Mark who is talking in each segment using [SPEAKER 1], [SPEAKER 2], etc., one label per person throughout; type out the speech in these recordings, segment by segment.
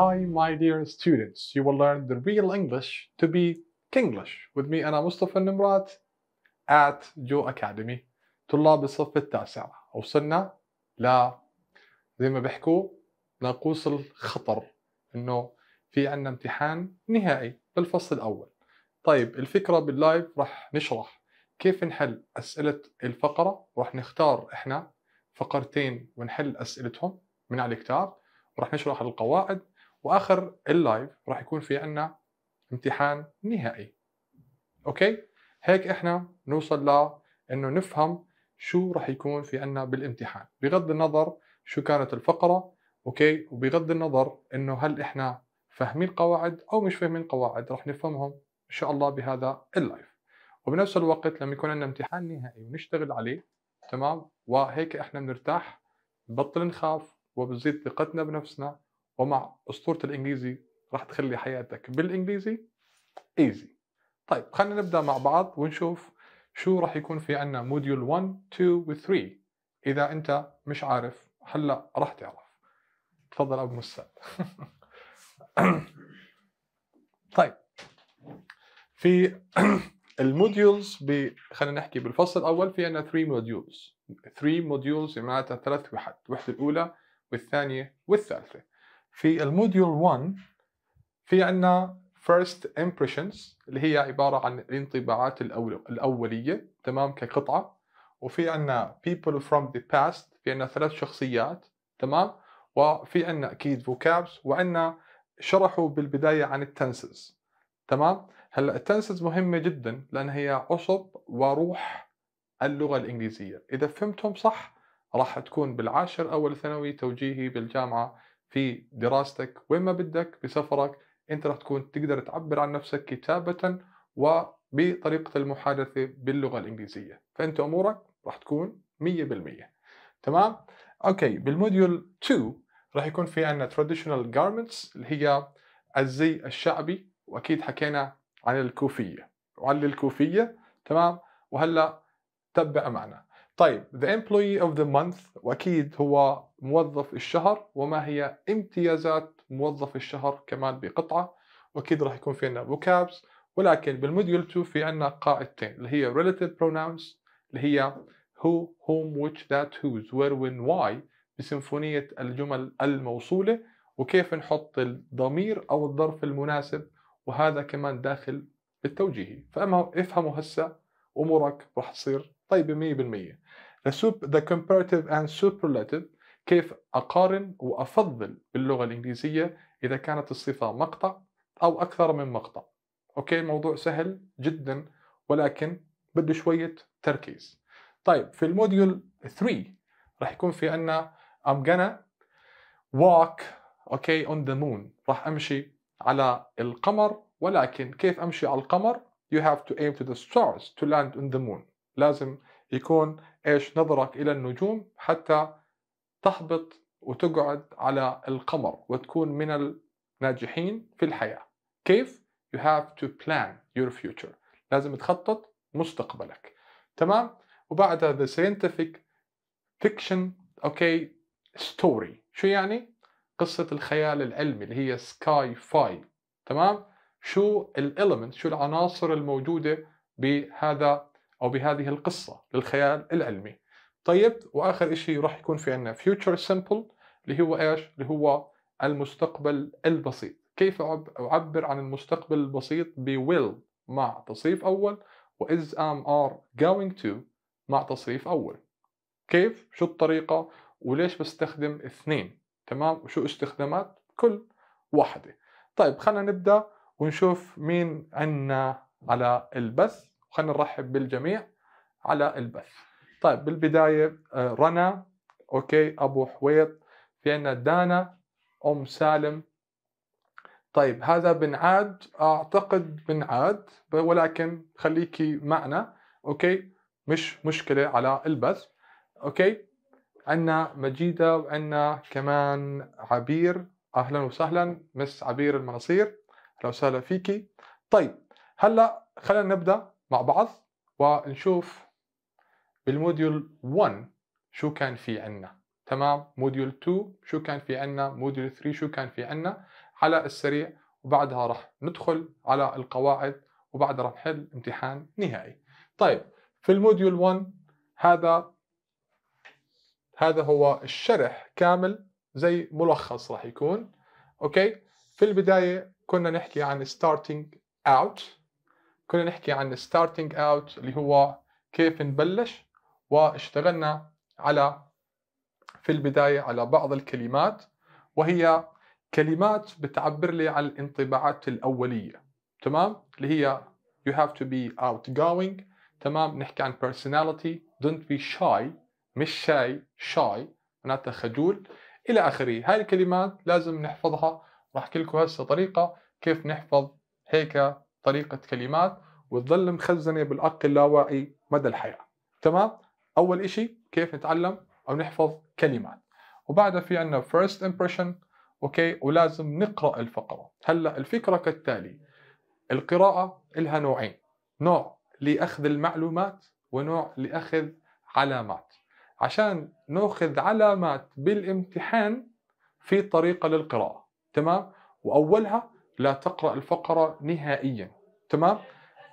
[SPEAKER 1] Hi, my dear students. You will learn the real English to be Kinglish with me أنا مصطفى النمرات at جو أكاديمي طلاب الصف التاسع وصلنا ل زي ما بيحكوا ناقوس الخطر إنه في عندنا امتحان نهائي للفصل الأول طيب الفكرة باللايف راح نشرح كيف نحل أسئلة الفقرة راح نختار إحنا فقرتين ونحل أسئلتهم من على الكتاب وراح نشرح القواعد واخر اللايف راح يكون في عندنا امتحان نهائي اوكي هيك احنا نوصل ل انه نفهم شو راح يكون في عندنا بالامتحان بغض النظر شو كانت الفقره اوكي وبغض النظر انه هل احنا فاهمين القواعد او مش فاهمين القواعد راح نفهمهم ان شاء الله بهذا اللايف وبنفس الوقت لما يكون عندنا امتحان نهائي ونشتغل عليه تمام وهيك احنا بنرتاح بنبطل نخاف وبتزيد ثقتنا بنفسنا ومع اسطوره الانجليزي راح تخلي حياتك بالانجليزي ايزي طيب خلينا نبدا مع بعض ونشوف شو راح يكون في عندنا موديول 1 2 و 3 اذا انت مش عارف هلا راح تعرف تفضل ابو مستعد طيب في الموديولز خلينا نحكي بالفصل الاول في عندنا 3 موديولز 3 موديولز معناتها ثلاث وحد الوحده الاولى والثانيه والثالثه في الموديول 1 في عندنا first impressions اللي هي عبارة عن الانطباعات الأولية تمام كقطعة وفي عندنا people from the past في عندنا ثلاث شخصيات تمام وفي عندنا أكيد vocabs وعندنا شرحوا بالبداية عن التنسز تمام هلا التنسز مهمة جدا لأن هي عصب وروح اللغة الإنجليزية إذا فهمتهم صح راح تكون بالعاشر أول ثانوي توجيهي بالجامعة في دراستك وين ما بدك بسفرك انت راح تكون تقدر تعبر عن نفسك كتابة وبطريقة المحادثة باللغة الإنجليزية فأنت أمورك راح تكون 100% تمام؟ أوكي بالموديول 2 راح يكون في عندنا traditional garments اللي هي الزي الشعبي وأكيد حكينا عن الكوفية وعلى الكوفية تمام؟ وهلأ تبع معنا طيب the employee of the month واكيد هو موظف الشهر وما هي امتيازات موظف الشهر كمان بقطعه واكيد راح يكون في عندنا vocabs ولكن بالموديول 2 في عندنا قاعدتين اللي هي relative pronouns اللي هي who, whom, which, that, whose, where, when, why بسيمفونية الجمل الموصولة وكيف نحط الضمير أو الظرف المناسب وهذا كمان داخل التوجيهي فأما افهموا هسه أمورك راح تصير طيبة 100% the comparative and superlative كيف أقارن وأفضل باللغة الإنجليزية إذا كانت الصفة مقطع أو أكثر من مقطع أوكي موضوع سهل جدا ولكن بده شوية تركيز طيب في الموديول 3 راح يكون في عنا I'm gonna walk okay on the moon راح أمشي على القمر ولكن كيف أمشي على القمر you have to aim to the stars to land on the moon لازم يكون ايش نظرك الى النجوم حتى تهبط وتقعد على القمر وتكون من الناجحين في الحياه كيف you have to plan your future لازم تخطط مستقبلك تمام وبعدها هذا scientific fiction اوكي okay, story شو يعني قصة الخيال العلمي اللي هي سكاي فاي تمام شو الاليمنت شو العناصر الموجودة بهذا أو بهذه القصة للخيال العلمي طيب وآخر شيء راح يكون في عندنا future simple اللي هو إيش؟ اللي هو المستقبل البسيط كيف أعبر عن المستقبل البسيط ب will مع تصريف أول و is am are going to مع تصريف أول كيف؟ شو الطريقة؟ وليش بستخدم اثنين؟ تمام؟ وشو استخدامات كل واحدة طيب خلينا نبدأ ونشوف مين عنا على البث خلينا نرحب بالجميع على البث طيب بالبداية آه، رنا أوكي أبو حويط في عنا دانا أم سالم طيب هذا بنعاد أعتقد بنعاد ولكن خليكي معنا أوكي مش مشكلة على البث أوكي عندنا مجيدة وعندنا كمان عبير أهلا وسهلا مس عبير المناصير أهلا وسهلا فيكي طيب هلا خلينا نبدأ مع بعض ونشوف بالموديول 1 شو كان في عنا تمام موديول 2 شو كان في عنا موديول 3 شو كان في عنا على السريع وبعدها رح ندخل على القواعد وبعدها رح نحل امتحان نهائي طيب في الموديول 1 هذا هذا هو الشرح كامل زي ملخص راح يكون اوكي في البدايه كنا نحكي عن starting out كنا نحكي عن ستارتنج اوت اللي هو كيف نبلش واشتغلنا على في البداية على بعض الكلمات وهي كلمات بتعبر لي عن الانطباعات الأولية تمام اللي هي you have to be outgoing تمام نحكي عن personality don't be shy مش شاي shy معناتها خجول إلى آخره هاي الكلمات لازم نحفظها راح أحكي لكم هسه طريقة كيف نحفظ هيك طريقة كلمات وتظل مخزنة بالعقل اللاواعي مدى الحياة تمام؟ أول إشي كيف نتعلم أو نحفظ كلمات وبعدها في عندنا first impression أوكي ولازم نقرأ الفقرة هلأ الفكرة كالتالي القراءة لها نوعين نوع لأخذ المعلومات ونوع لأخذ علامات عشان ناخذ علامات بالامتحان في طريقة للقراءة تمام؟ وأولها لا تقرأ الفقرة نهائيا تمام؟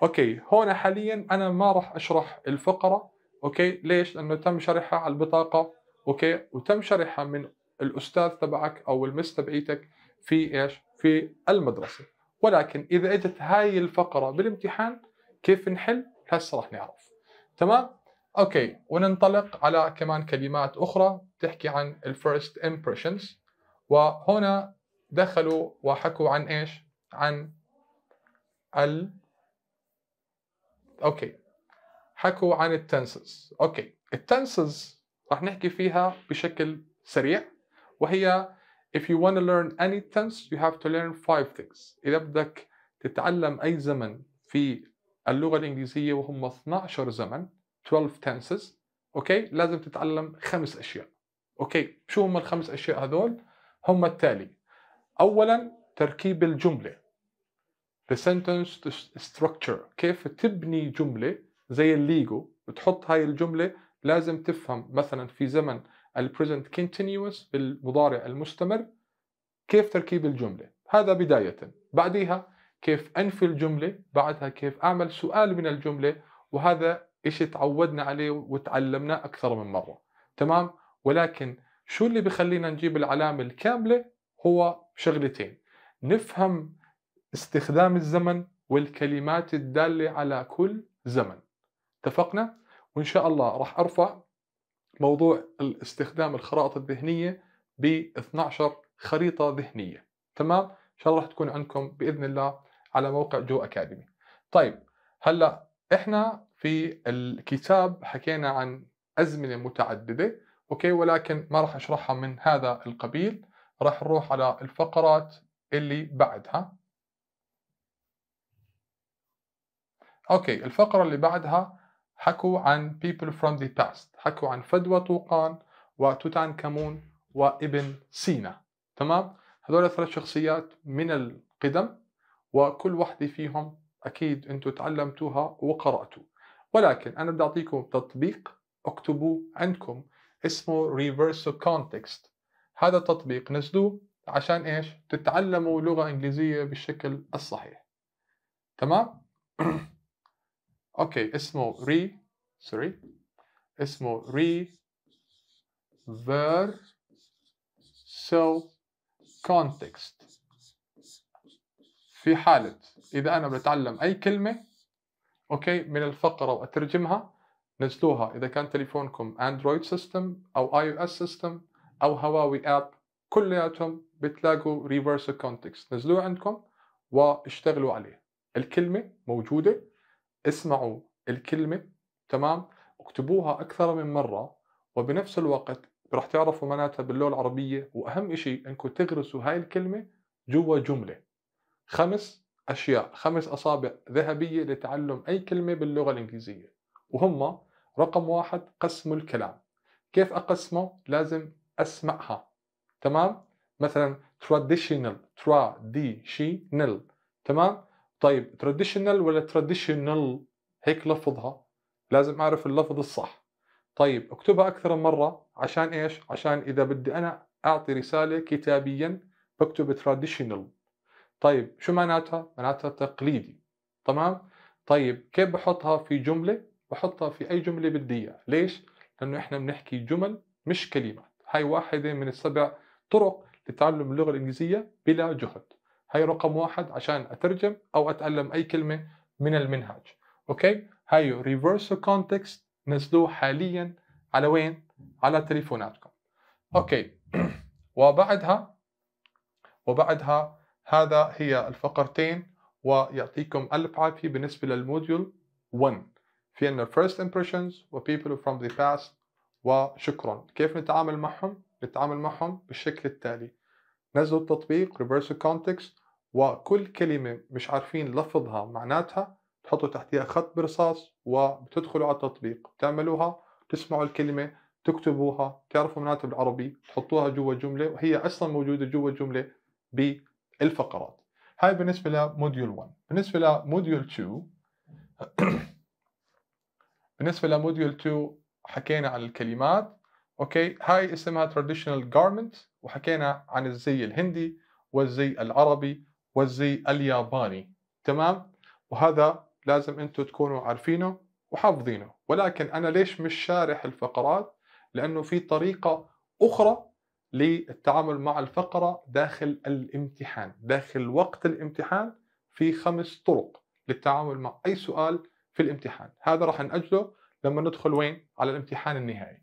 [SPEAKER 1] اوكي هون حاليا انا ما راح اشرح الفقرة اوكي ليش؟ لانه تم شرحها على البطاقة اوكي وتم شرحها من الاستاذ تبعك او المس تبعيتك في ايش؟ في المدرسة ولكن اذا اجت هاي الفقرة بالامتحان كيف نحل؟ هسه راح نعرف تمام؟ اوكي وننطلق على كمان كلمات اخرى تحكي عن الفيرست امبريشنز وهنا دخلوا وحكوا عن ايش؟ عن ال اوكي حكوا عن التنسز اوكي التنسز رح نحكي فيها بشكل سريع وهي if you want to learn any tense you have to learn five things اذا بدك تتعلم اي زمن في اللغه الانجليزيه وهم 12 زمن 12 tenses اوكي لازم تتعلم خمس اشياء اوكي شو هم الخمس اشياء هذول هم التالي اولا تركيب الجمله the sentence structure كيف تبني جمله زي الليجو بتحط هاي الجمله لازم تفهم مثلا في زمن البريزنت كونتينيوس بالمضارع المستمر كيف تركيب الجمله هذا بدايه بعديها كيف انفي الجمله بعدها كيف اعمل سؤال من الجمله وهذا إشي تعودنا عليه وتعلمناه اكثر من مره تمام ولكن شو اللي بخلينا نجيب العلامه الكامله هو شغلتين نفهم استخدام الزمن والكلمات الدالة على كل زمن اتفقنا؟ وإن شاء الله راح أرفع موضوع استخدام الخرائط الذهنية ب 12 خريطة ذهنية تمام؟ إن شاء الله راح تكون عندكم بإذن الله على موقع جو أكاديمي طيب هلأ إحنا في الكتاب حكينا عن أزمنة متعددة أوكي ولكن ما راح أشرحها من هذا القبيل راح نروح على الفقرات اللي بعدها اوكي الفقرة اللي بعدها حكوا عن people from the past حكوا عن فدوى طوقان وتوت عنخ كامون وابن سينا تمام هذول ثلاث شخصيات من القدم وكل وحده فيهم أكيد أنتم تعلمتوها وقرأتوا ولكن أنا بدي أعطيكم تطبيق اكتبوه عندكم اسمه Reverso Context هذا التطبيق نزلوه عشان ايش تتعلموا لغه انجليزيه بالشكل الصحيح تمام اوكي اسمه ري سوري اسمه ري فير سو كونتكست في حالة إذا أنا بتعلم أي كلمة أوكي من الفقرة وأترجمها نزلوها إذا كان تليفونكم أندرويد سيستم أو آي أو إس سيستم او هواوي اب كلياتهم بتلاقوا ريفرس كونتكست نزلوه عندكم واشتغلوا عليه الكلمه موجوده اسمعوا الكلمه تمام اكتبوها اكثر من مره وبنفس الوقت رح تعرفوا معناتها باللغه العربيه واهم شيء انكم تغرسوا هاي الكلمه جوا جمله خمس اشياء خمس اصابع ذهبيه لتعلم اي كلمه باللغه الانجليزيه وهم رقم واحد قسم الكلام كيف اقسمه لازم اسمعها تمام مثلا traditional traditional تمام طيب traditional ولا traditional هيك لفظها لازم اعرف اللفظ الصح طيب اكتبها اكثر من مره عشان ايش عشان اذا بدي انا اعطي رساله كتابيا بكتب traditional طيب شو معناتها معناتها تقليدي تمام طيب كيف بحطها في جمله بحطها في اي جمله بدي اياها ليش لانه احنا بنحكي جمل مش كلمات هاي واحدة من السبع طرق لتعلم اللغة الإنجليزية بلا جهد هاي رقم واحد عشان أترجم أو أتعلم أي كلمة من المنهج أوكي هاي ريفيرسو كونتكست نزلوه حاليا على وين؟ على تليفوناتكم أوكي وبعدها وبعدها هذا هي الفقرتين ويعطيكم ألف عافية بالنسبة للموديول 1 في عندنا first impressions و people from the past وشكرا كيف نتعامل معهم؟ نتعامل معهم بالشكل التالي نزلوا التطبيق Reverse كونتكست وكل كلمة مش عارفين لفظها معناتها تحطوا تحتها خط برصاص وبتدخلوا على التطبيق بتعملوها تسمعوا الكلمة تكتبوها تعرفوا معناتها بالعربي تحطوها جوا جملة وهي أصلا موجودة جوا جملة بالفقرات هاي بالنسبة لموديول 1 بالنسبة لموديول 2 بالنسبة لموديول 2 حكينا عن الكلمات اوكي هاي اسمها traditional garment وحكينا عن الزي الهندي والزي العربي والزي الياباني تمام وهذا لازم انتم تكونوا عارفينه وحافظينه ولكن انا ليش مش شارح الفقرات لانه في طريقه اخرى للتعامل مع الفقره داخل الامتحان داخل وقت الامتحان في خمس طرق للتعامل مع اي سؤال في الامتحان هذا راح ناجله لما ندخل وين على الامتحان النهائي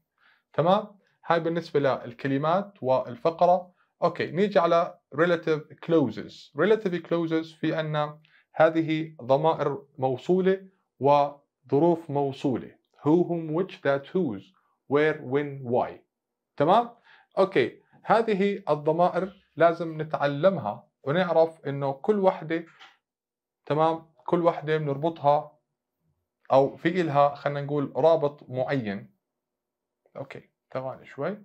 [SPEAKER 1] تمام هاي بالنسبه للكلمات والفقره اوكي نيجي على relative clauses relative clauses في ان هذه ضمائر موصوله وظروف موصوله who whom which that whose where when why تمام اوكي هذه الضمائر لازم نتعلمها ونعرف انه كل وحده تمام كل وحده بنربطها او في لها خلينا نقول رابط معين اوكي ثواني شوي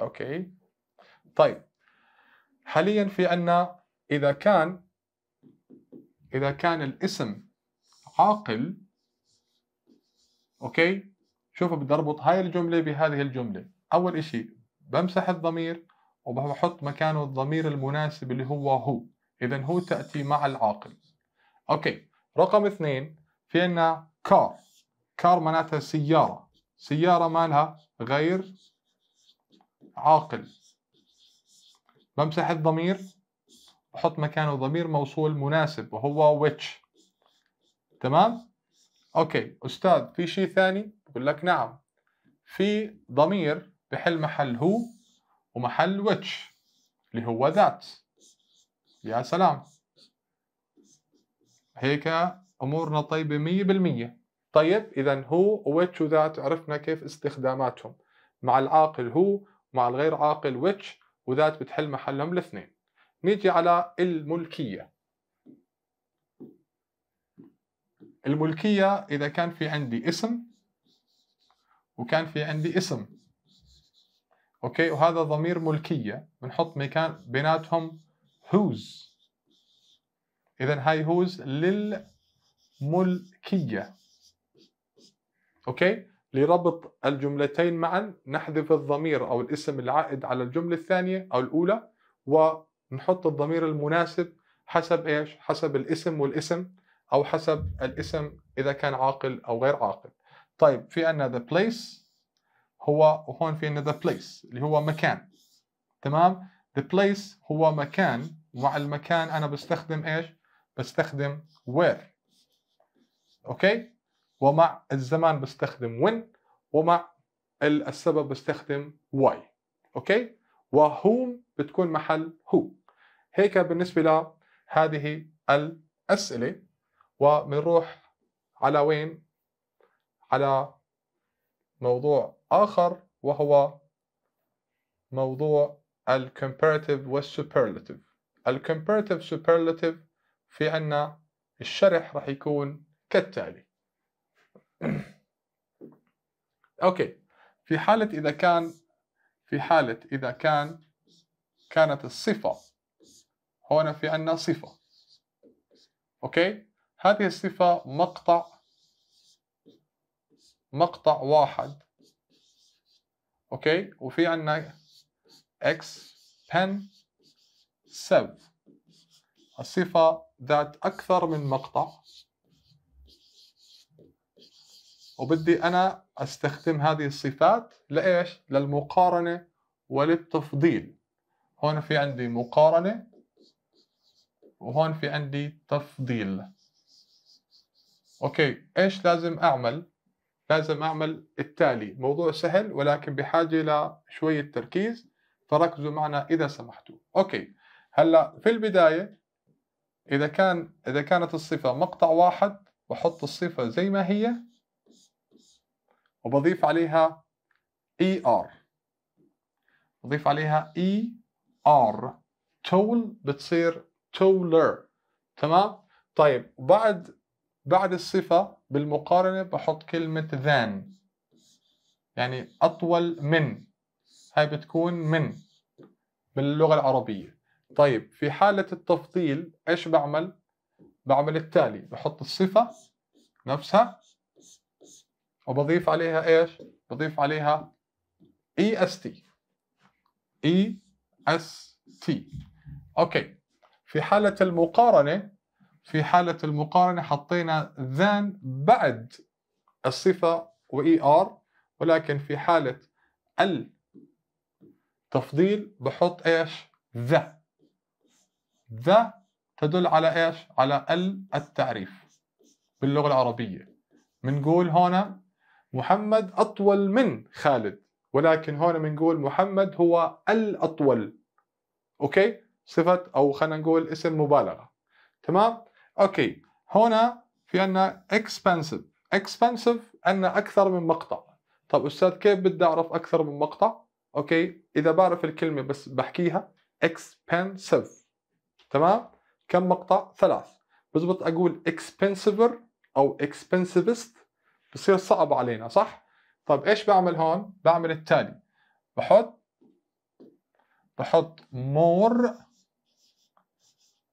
[SPEAKER 1] اوكي طيب حاليا في عندنا اذا كان اذا كان الاسم عاقل اوكي شوفوا بدي اربط هاي الجمله بهذه الجمله اول شيء بمسح الضمير وبحط مكانه الضمير المناسب اللي هو هو إذا هو تأتي مع العاقل أوكي رقم اثنين في عندنا كار كار معناتها سيارة سيارة مالها غير عاقل بمسح الضمير بحط مكانه ضمير موصول مناسب وهو which تمام؟ اوكي استاذ في شيء ثاني؟ بقول لك نعم في ضمير بحل محل هو ومحل which اللي هو ذات يا سلام هيك امورنا طيبه 100% طيب اذا هو ويتش وذات عرفنا كيف استخداماتهم مع العاقل هو مع الغير عاقل ويتش وذات بتحل محلهم الاثنين نيجي على الملكيه الملكيه اذا كان في عندي اسم وكان في عندي اسم اوكي وهذا ضمير ملكيه بنحط مكان بيناتهم whose إذا هاي whose للملكية أوكي لربط الجملتين معا نحذف الضمير أو الاسم العائد على الجملة الثانية أو الأولى ونحط الضمير المناسب حسب إيش حسب الاسم والاسم أو حسب الاسم إذا كان عاقل أو غير عاقل طيب في عندنا the place هو وهون في عندنا the place اللي هو مكان تمام the place هو مكان وعلى المكان انا بستخدم ايش؟ بستخدم وير اوكي؟ ومع الزمان بستخدم when ومع السبب بستخدم why اوكي؟ وهوم بتكون محل هو هيك بالنسبة لهذه الأسئلة وبنروح على وين؟ على موضوع آخر وهو موضوع ال comparative الcomparative superlative في عنا الشرح راح يكون كالتالي اوكي في حالة إذا كان في حالة إذا كان كانت الصفة هنا في عنا صفة اوكي هذه الصفة مقطع مقطع واحد اوكي وفي عنا x pen سب الصفة ذات أكثر من مقطع وبدي أنا أستخدم هذه الصفات لإيش؟ للمقارنة وللتفضيل هون في عندي مقارنة وهون في عندي تفضيل أوكي إيش لازم أعمل؟ لازم أعمل التالي موضوع سهل ولكن بحاجة لشوية تركيز فركزوا معنا إذا سمحتوا أوكي هلا في البدايه اذا كان اذا كانت الصفه مقطع واحد بحط الصفه زي ما هي وبضيف عليها اي e ار بضيف عليها اي e ار تول بتصير تولر تمام طيب بعد بعد الصفه بالمقارنه بحط كلمه ذان يعني اطول من هاي بتكون من باللغه العربيه طيب في حالة التفضيل ايش بعمل؟ بعمل التالي بحط الصفة نفسها وبضيف عليها ايش؟ بضيف عليها اي اس تي اي اس تي اوكي في حالة المقارنة في حالة المقارنة حطينا ذان بعد الصفة واي ار e ولكن في حالة التفضيل بحط ايش؟ ذا ذا تدل على ايش؟ على ال التعريف باللغه العربيه بنقول هنا محمد اطول من خالد ولكن هنا بنقول محمد هو الاطول اوكي صفه او خلينا نقول اسم مبالغه تمام اوكي هنا في عندنا expensive expensive ان اكثر من مقطع طب استاذ كيف بدي اعرف اكثر من مقطع اوكي اذا بعرف الكلمه بس بحكيها expensive تمام كم مقطع ثلاث بزبط اقول اكسبنسيفر او اكسبنسيفست بصير صعب علينا صح طب ايش بعمل هون بعمل التالي بحط بحط more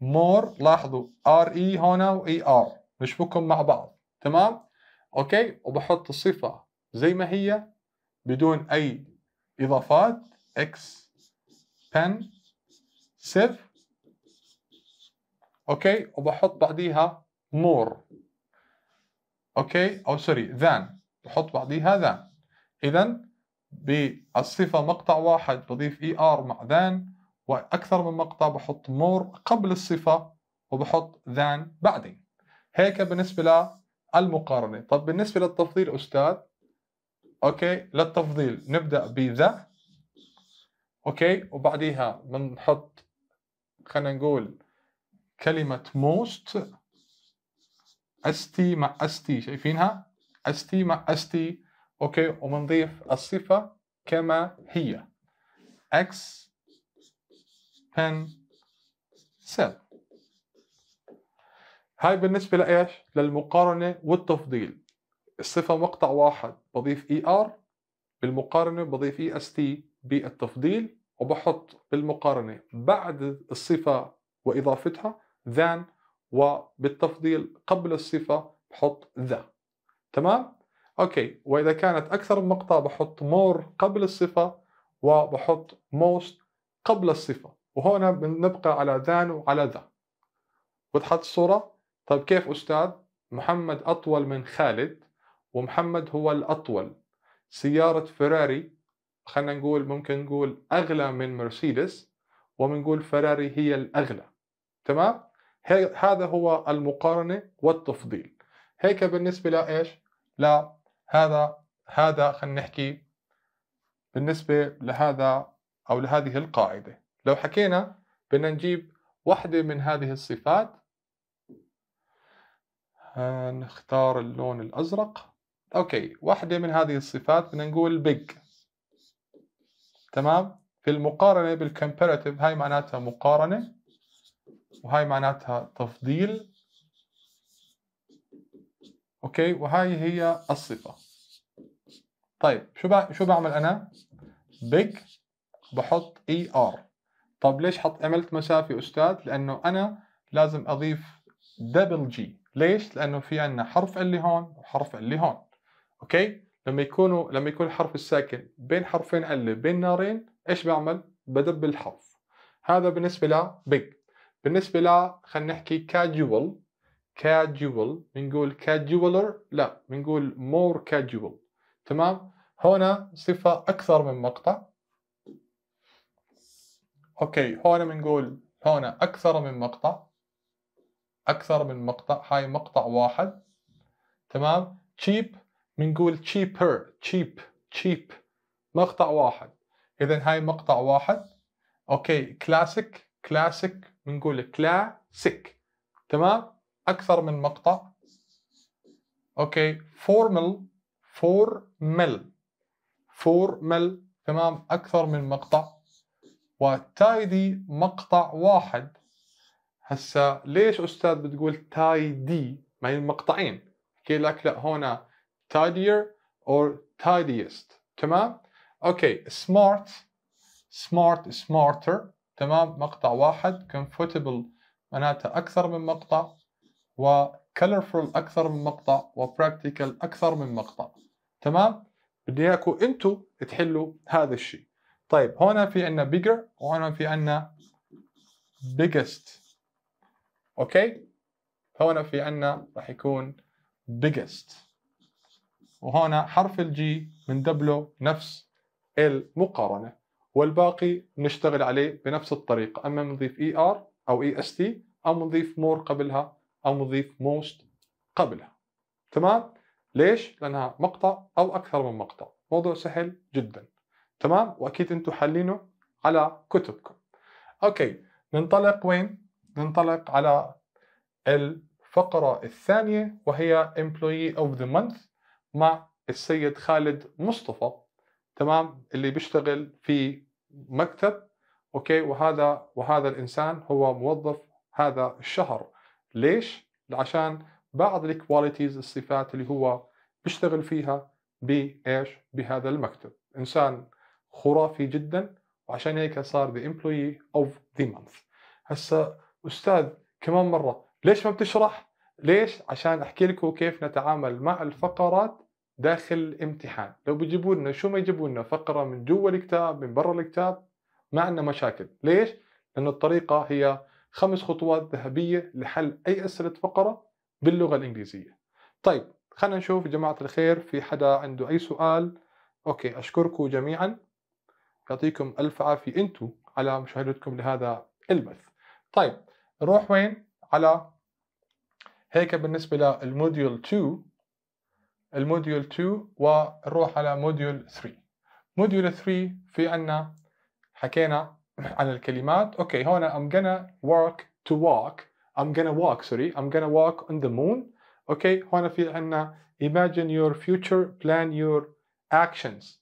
[SPEAKER 1] more لاحظوا ار اي e هنا واي ار e بشبكهم مع بعض تمام اوكي وبحط الصفه زي ما هي بدون اي اضافات اكس بن سيف اوكي وبحط بعديها مور اوكي او سوري ذان بحط بعديها ذان اذا بالصفه مقطع واحد بضيف اي e ار مع ذان واكثر من مقطع بحط مور قبل الصفه وبحط ذان بعدين هيك بالنسبه للمقارنه طب بالنسبه للتفضيل استاذ اوكي للتفضيل نبدا بذا اوكي وبعديها بنحط خلينا نقول كلمة most st مع st شايفينها st مع st اوكي وبنضيف الصفة كما هي x pen cell هاي بالنسبة لإيش؟ للمقارنة والتفضيل الصفة مقطع واحد بضيف اي e ER ار بالمقارنة بضيف اي e بالتفضيل وبحط بالمقارنة بعد الصفة وإضافتها than وبالتفضيل قبل الصفة بحط ذا تمام؟ اوكي واذا كانت اكثر من مقطع بحط more قبل الصفة وبحط most قبل الصفة وهنا بنبقى على ذان وعلى ذا وضحت الصورة؟ طيب كيف أستاذ؟ محمد أطول من خالد ومحمد هو الأطول سيارة فيراري خلينا نقول ممكن نقول أغلى من مرسيدس وبنقول فيراري هي الأغلى تمام؟ هذا هو المقارنة والتفضيل هيك بالنسبة لإيش؟ لا هذا هذا خلينا نحكي بالنسبة لهذا أو لهذه القاعدة لو حكينا بدنا نجيب واحدة من هذه الصفات نختار اللون الأزرق أوكي واحدة من هذه الصفات بدنا نقول بيج تمام في المقارنة بالكمبيراتيف هاي معناتها مقارنة وهاي معناتها تفضيل اوكي وهاي هي الصفه طيب شو بع... شو بعمل انا big بحط اي e ار طب ليش حط عملت مسافه استاذ لانه انا لازم اضيف دبل جي ليش لانه في عندنا حرف اللي هون وحرف اللي هون اوكي لما يكونوا لما يكون الحرف الساكن بين حرفين اللي بين نارين ايش بعمل بدبل الحرف هذا بالنسبه ل big بالنسبة ل خلينا نحكي casual casual بنقول casualer لا بنقول more casual تمام هنا صفة أكثر من مقطع أوكي هنا بنقول هنا أكثر من مقطع أكثر من مقطع هاي مقطع واحد تمام cheap بنقول cheaper cheap cheap مقطع واحد إذا هاي مقطع واحد أوكي كلاسيك كلاسيك بنقول كلاسيك تمام اكثر من مقطع اوكي فورمال فورمال فورمال تمام اكثر من مقطع وتايدي مقطع واحد هسا ليش استاذ بتقول تايدي ما هي المقطعين احكي لك لا هنا tidier or tidiest تمام اوكي سمارت سمارت smarter تمام مقطع واحد comfortable معناته أكثر من مقطع و colorful أكثر من مقطع و practical أكثر من مقطع تمام بدي إياكم انتوا تحلوا هذا الشيء طيب هنا في عندنا bigger وهنا في عندنا biggest أوكي هنا في عندنا راح يكون biggest وهنا حرف الجي من دبله نفس المقارنة والباقي بنشتغل عليه بنفس الطريقه اما بنضيف اي e ER او اي e او بنضيف مور قبلها او بنضيف موست قبلها تمام ليش لانها مقطع او اكثر من مقطع موضوع سهل جدا تمام واكيد انتم حلينه على كتبكم اوكي ننطلق وين ننطلق على الفقرة الثانية وهي Employee of the Month مع السيد خالد مصطفى تمام اللي بيشتغل في مكتب اوكي وهذا وهذا الانسان هو موظف هذا الشهر ليش عشان بعض الكواليتيز الصفات اللي هو بيشتغل فيها بايش بهذا المكتب انسان خرافي جدا وعشان هيك صار ذا امبلوي اوف ذا مانث هسا استاذ كمان مره ليش ما بتشرح ليش عشان احكي لكم كيف نتعامل مع الفقرات داخل امتحان لو بيجيبوا لنا شو ما يجيبوا لنا فقره من جوا الكتاب من برا الكتاب ما عندنا مشاكل ليش لأن الطريقه هي خمس خطوات ذهبيه لحل اي اسئله فقره باللغه الانجليزيه طيب خلينا نشوف يا جماعه الخير في حدا عنده اي سؤال اوكي اشكركم جميعا يعطيكم الف عافيه انتم على مشاهدتكم لهذا البث طيب نروح وين على هيك بالنسبه للموديول 2 الموديول 2 ونروح على موديول 3 موديول 3 في عنا حكينا عن الكلمات اوكي هنا I'm gonna work to walk I'm gonna walk sorry I'm gonna walk on the moon اوكي هنا في عنا imagine your future plan your actions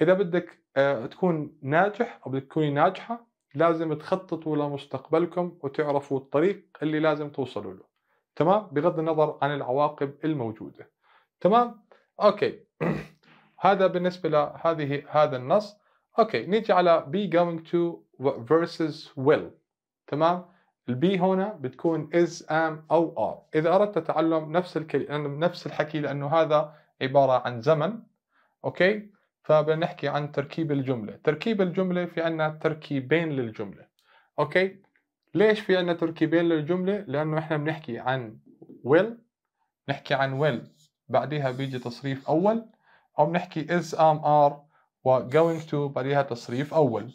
[SPEAKER 1] اذا بدك آه، تكون ناجح او بدك تكوني ناجحه لازم تخططوا لمستقبلكم وتعرفوا الطريق اللي لازم توصلوا له تمام بغض النظر عن العواقب الموجوده تمام اوكي هذا بالنسبه لهذه هذا النص اوكي نيجي على be going to versus will تمام البي هنا بتكون is am او are اذا اردت تعلم نفس الكلمه نفس الحكي لانه هذا عباره عن زمن اوكي فبنحكي عن تركيب الجمله تركيب الجمله في عندنا تركيبين للجمله اوكي ليش في عندنا تركيبين للجمله لانه احنا بنحكي عن will نحكي عن will بعدها بيجي تصريف اول او بنحكي am are و going to بعدها تصريف اول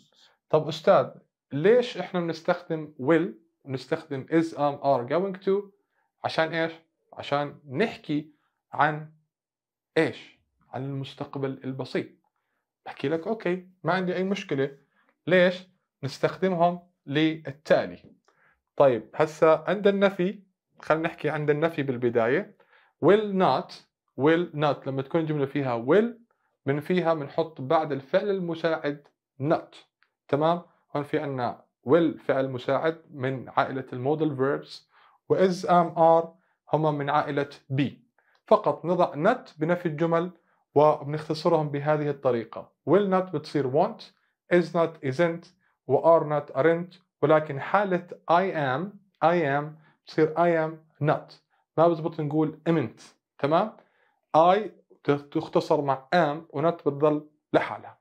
[SPEAKER 1] طب استاذ ليش احنا بنستخدم will بنستخدم is am are going to عشان ايش عشان نحكي عن ايش عن المستقبل البسيط بحكي لك اوكي ما عندي اي مشكله ليش نستخدمهم للتالي طيب هسا عند النفي خلينا نحكي عند النفي بالبدايه will not will not لما تكون الجملة فيها will من فيها بنحط بعد الفعل المساعد not تمام هون في عندنا will فعل مساعد من عائلة المودل و is am are هما من عائلة be فقط نضع not بنفي الجمل وبنختصرهم بهذه الطريقة will not بتصير want is not isn't و are not aren't ولكن حالة I am I am بتصير I am not ما بزبط نقول امنت تمام اي تختصر مع ام ونت بتضل لحالها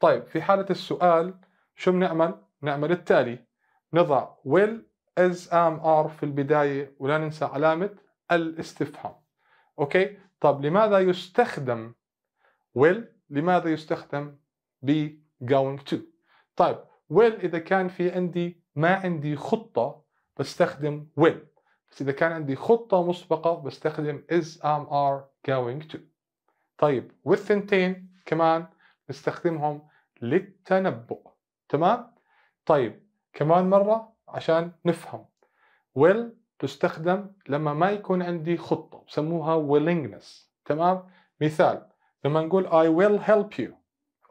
[SPEAKER 1] طيب في حالة السؤال شو بنعمل؟ نعمل التالي نضع will as am are في البداية ولا ننسى علامة الاستفهام اوكي طب لماذا يستخدم will لماذا يستخدم be going to طيب will إذا كان في عندي ما عندي خطة بستخدم will بس إذا كان عندي خطة مسبقة بستخدم is am are going to طيب والثنتين كمان نستخدمهم للتنبؤ تمام طيب كمان مرة عشان نفهم will تستخدم لما ما يكون عندي خطة بسموها willingness تمام مثال لما نقول I will help you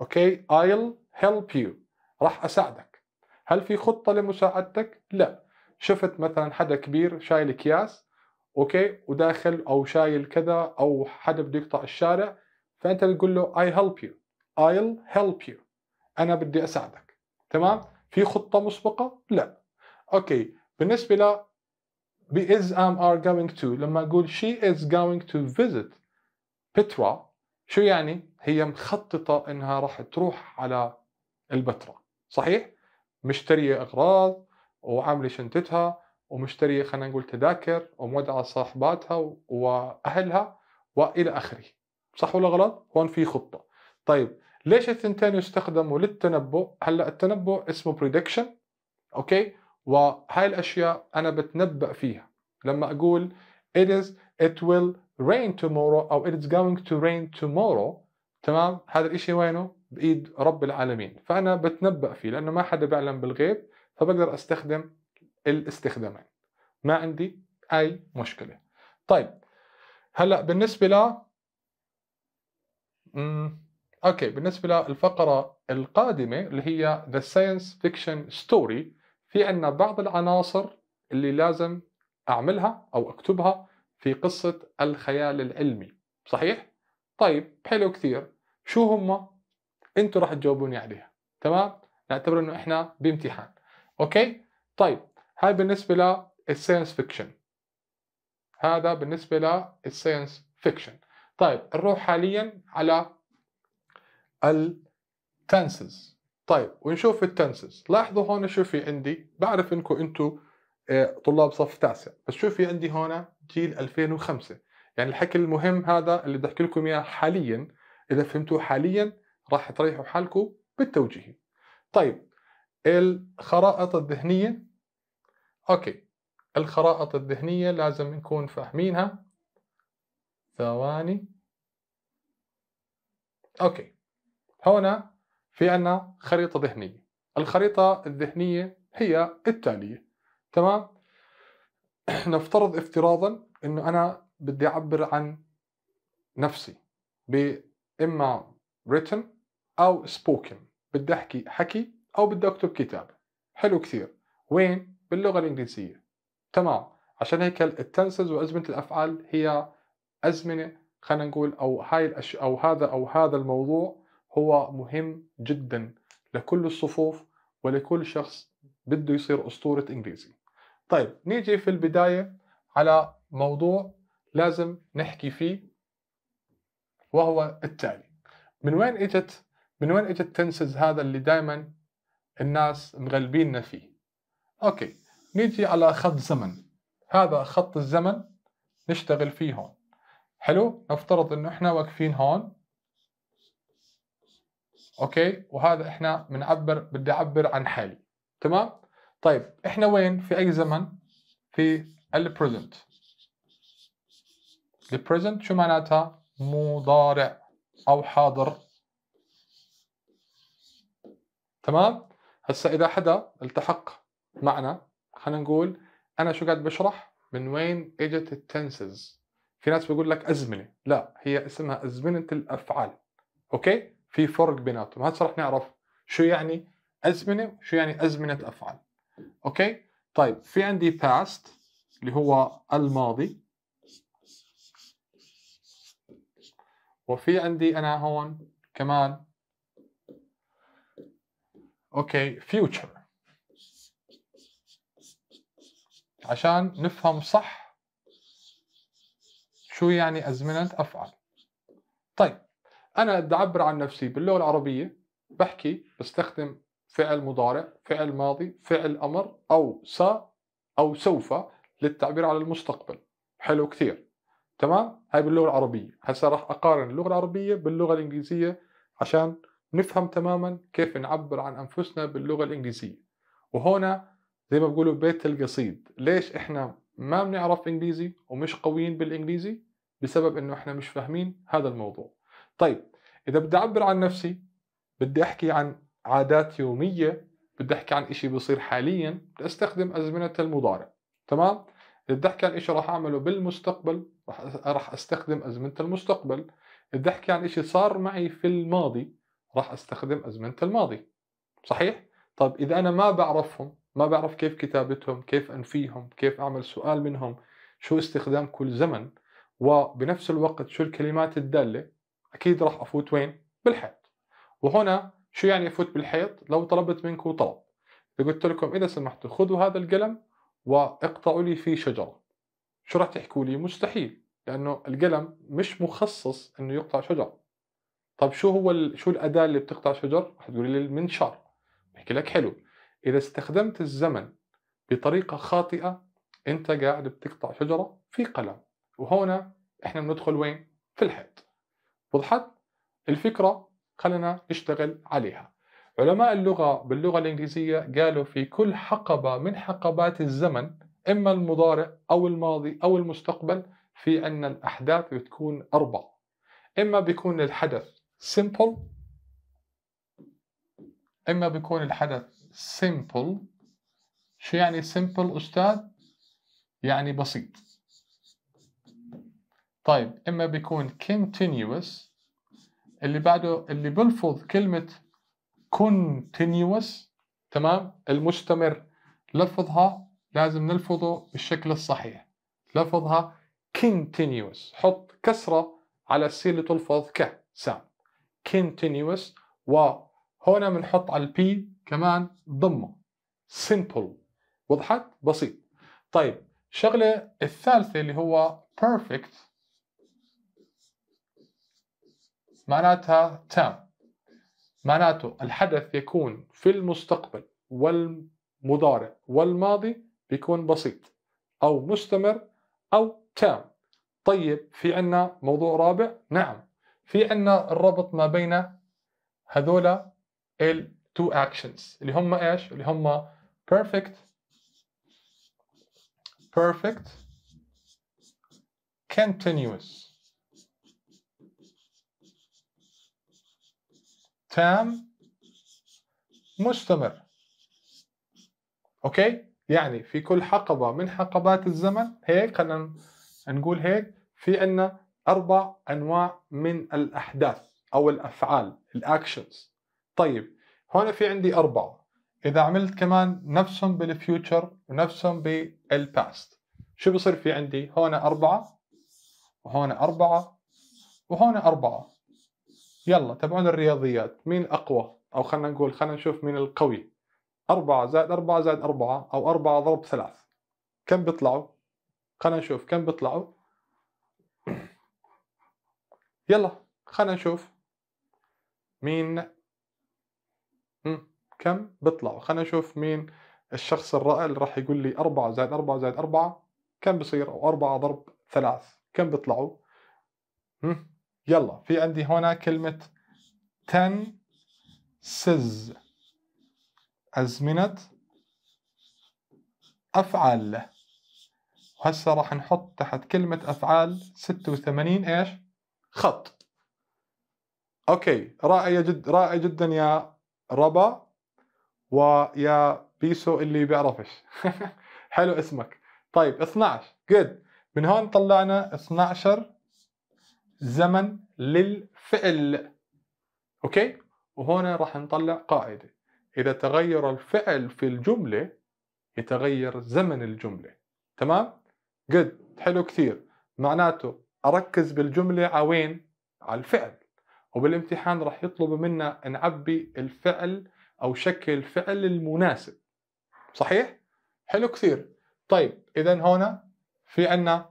[SPEAKER 1] okay? I'll help you راح أساعدك هل في خطة لمساعدتك؟ لا شفت مثلا حدا كبير شايل اكياس اوكي وداخل او شايل كذا او حدا بده يقطع الشارع فانت بتقول له اي هيلب يو ايل هيلب يو انا بدي اساعدك تمام في خطه مسبقه لا اوكي بالنسبه ل is am are going to لما اقول she is going to visit بترا شو يعني هي مخططه انها راح تروح على البتراء صحيح مشتريه اغراض وعامله شنطتها ومشتري خلينا نقول تذاكر ومودعة صاحباتها واهلها والى اخره صح ولا غلط؟ هون في خطه طيب ليش الثنتين يستخدموا للتنبؤ؟ هلا التنبؤ اسمه بريدكشن اوكي وهاي الاشياء انا بتنبأ فيها لما اقول it is it will rain tomorrow او it is going to rain tomorrow تمام هذا الاشي وينه؟ بايد رب العالمين فانا بتنبأ فيه لانه ما حدا بيعلم بالغيب فبقدر استخدم الاستخدامين ما عندي اي مشكله طيب هلا بالنسبه ل اوكي بالنسبه للفقره القادمه اللي هي ذا ساينس فيكشن ستوري في عندنا بعض العناصر اللي لازم اعملها او اكتبها في قصه الخيال العلمي صحيح طيب حلو كثير شو هم انتم راح تجاوبوني عليها تمام نعتبر انه احنا بامتحان اوكي طيب هاي بالنسبه للساينس فيكشن هذا بالنسبه للساينس فيكشن طيب نروح حاليا على التنسز طيب ونشوف التنسز لاحظوا هون شو في عندي بعرف انكم انتم آه، طلاب صف تاسع بس شو في عندي هون جيل 2005 يعني الحكي المهم هذا اللي بدي احكي لكم اياه حاليا اذا فهمتوه حاليا راح تريحوا حالكم بالتوجيهي طيب الخرائط الذهنية أوكي الخرائط الذهنية لازم نكون فاهمينها ثواني أوكي هنا في عنا خريطة ذهنية الخريطة الذهنية هي التالية تمام نفترض افتراضا انه انا بدي اعبر عن نفسي باما written او spoken بدي احكي حكي او بدي اكتب كتاب حلو كثير وين باللغه الانجليزيه تمام عشان هيك التنسز وازمنه الافعال هي ازمنه خلينا نقول او هاي الأش... او هذا او هذا الموضوع هو مهم جدا لكل الصفوف ولكل شخص بده يصير اسطوره انجليزي طيب نيجي في البدايه على موضوع لازم نحكي فيه وهو التالي من وين اجت من وين اجت تنسز هذا اللي دائما الناس مغلبيننا فيه اوكي نيجي على خط زمن هذا خط الزمن نشتغل فيه هون حلو نفترض انه احنا واقفين هون اوكي وهذا احنا بنعبر بدي اعبر عن حالي تمام طيب احنا وين في اي زمن في البريزنت البريزنت شو معناتها مضارع او حاضر تمام هسا اذا حدا التحق معنا خلينا نقول انا شو قاعد بشرح من وين اجت التنسز في ناس بيقول لك ازمنه لا هي اسمها ازمنه الافعال اوكي في فرق بيناتهم هسه رح نعرف شو يعني ازمنه وشو يعني ازمنه افعال اوكي طيب في عندي past اللي هو الماضي وفي عندي انا هون كمان اوكي future عشان نفهم صح شو يعني أزمنة أفعال طيب أنا بدي أعبر عن نفسي باللغة العربية بحكي بستخدم فعل مضارع فعل ماضي فعل أمر أو س أو سوف للتعبير على المستقبل حلو كثير تمام هاي باللغة العربية هسا راح أقارن اللغة العربية باللغة الإنجليزية عشان نفهم تماما كيف نعبر عن أنفسنا باللغة الإنجليزية وهنا زي ما بقولوا بيت القصيد ليش إحنا ما بنعرف إنجليزي ومش قويين بالإنجليزي بسبب إنه إحنا مش فاهمين هذا الموضوع طيب إذا بدي أعبر عن نفسي بدي أحكي عن عادات يومية بدي أحكي عن شيء بيصير حاليا بدي أستخدم أزمنة المضارع تمام بدي أحكي عن شيء راح أعمله بالمستقبل راح أستخدم أزمنة المستقبل بدي أحكي عن شيء صار معي في الماضي راح استخدم ازمنه الماضي صحيح طيب اذا انا ما بعرفهم ما بعرف كيف كتابتهم كيف انفيهم كيف اعمل سؤال منهم شو استخدام كل زمن وبنفس الوقت شو الكلمات الداله اكيد راح افوت وين بالحيط وهنا شو يعني افوت بالحيط لو طلبت منكم طلب قلت لكم اذا سمحتوا خذوا هذا القلم واقطعوا لي فيه شجره شو راح تحكوا لي مستحيل لانه القلم مش مخصص انه يقطع شجره طب شو هو شو الاداه اللي بتقطع شجر؟ رح تقولي لي المنشار بحكي لك حلو اذا استخدمت الزمن بطريقه خاطئه انت قاعد بتقطع شجره في قلم وهنا احنا بندخل وين؟ في الحيط وضحت؟ الفكره خلينا نشتغل عليها علماء اللغه باللغه الانجليزيه قالوا في كل حقبه من حقبات الزمن اما المضارع او الماضي او المستقبل في عندنا الاحداث بتكون اربع اما بيكون الحدث simple إما بيكون الحدث simple شو يعني simple أستاذ؟ يعني بسيط طيب إما بيكون continuous اللي بعده اللي بلفظ كلمة continuous تمام المستمر لفظها لازم نلفظه بالشكل الصحيح لفظها continuous حط كسرة على السين اللي تلفظ ك سام continuous وهنا بنحط على البي كمان ضمه simple وضحت بسيط طيب الشغله الثالثه اللي هو perfect معناتها تام معناته الحدث يكون في المستقبل والمضارع والماضي بيكون بسيط أو مستمر أو تام طيب في عنا موضوع رابع نعم في عندنا الربط ما بين هذولا ال two actions اللي هم ايش؟ اللي هم perfect perfect continuous تام مستمر اوكي يعني في كل حقبه من حقبات الزمن هيك خلينا نقول هيك في عندنا أربع أنواع من الأحداث أو الأفعال الأكشنز طيب هون في عندي أربعة إذا عملت كمان نفسهم بالفيوتشر ونفسهم بالباست شو بصير في عندي هون أربعة وهون أربعة وهون أربعة يلا تبعون الرياضيات مين الأقوى أو خلينا نقول خلينا نشوف مين القوي أربعة زائد أربعة زائد أربعة أو أربعة ضرب ثلاث كم بيطلعوا خلينا نشوف كم بيطلعوا يلا خلينا نشوف مين مم. كم بيطلعوا خلينا نشوف مين الشخص الرائع اللي راح يقول لي 4 زائد 4 زائد 4 كم بصير او 4 ضرب 3 كم بيطلعوا يلا في عندي هنا كلمة تن سز أزمنة أفعال وهسه راح نحط تحت كلمة أفعال 86 إيش خط اوكي رائع جد رائع جدا يا ربا ويا بيسو اللي بيعرفش حلو اسمك طيب 12 جود من هون طلعنا 12 زمن للفعل اوكي وهنا راح نطلع قاعده اذا تغير الفعل في الجمله يتغير زمن الجمله تمام جود حلو كثير معناته اركز بالجمله على وين على الفعل وبالامتحان رح يطلبوا منا نعبي الفعل او شكل الفعل المناسب صحيح حلو كثير طيب اذا هنا في عنا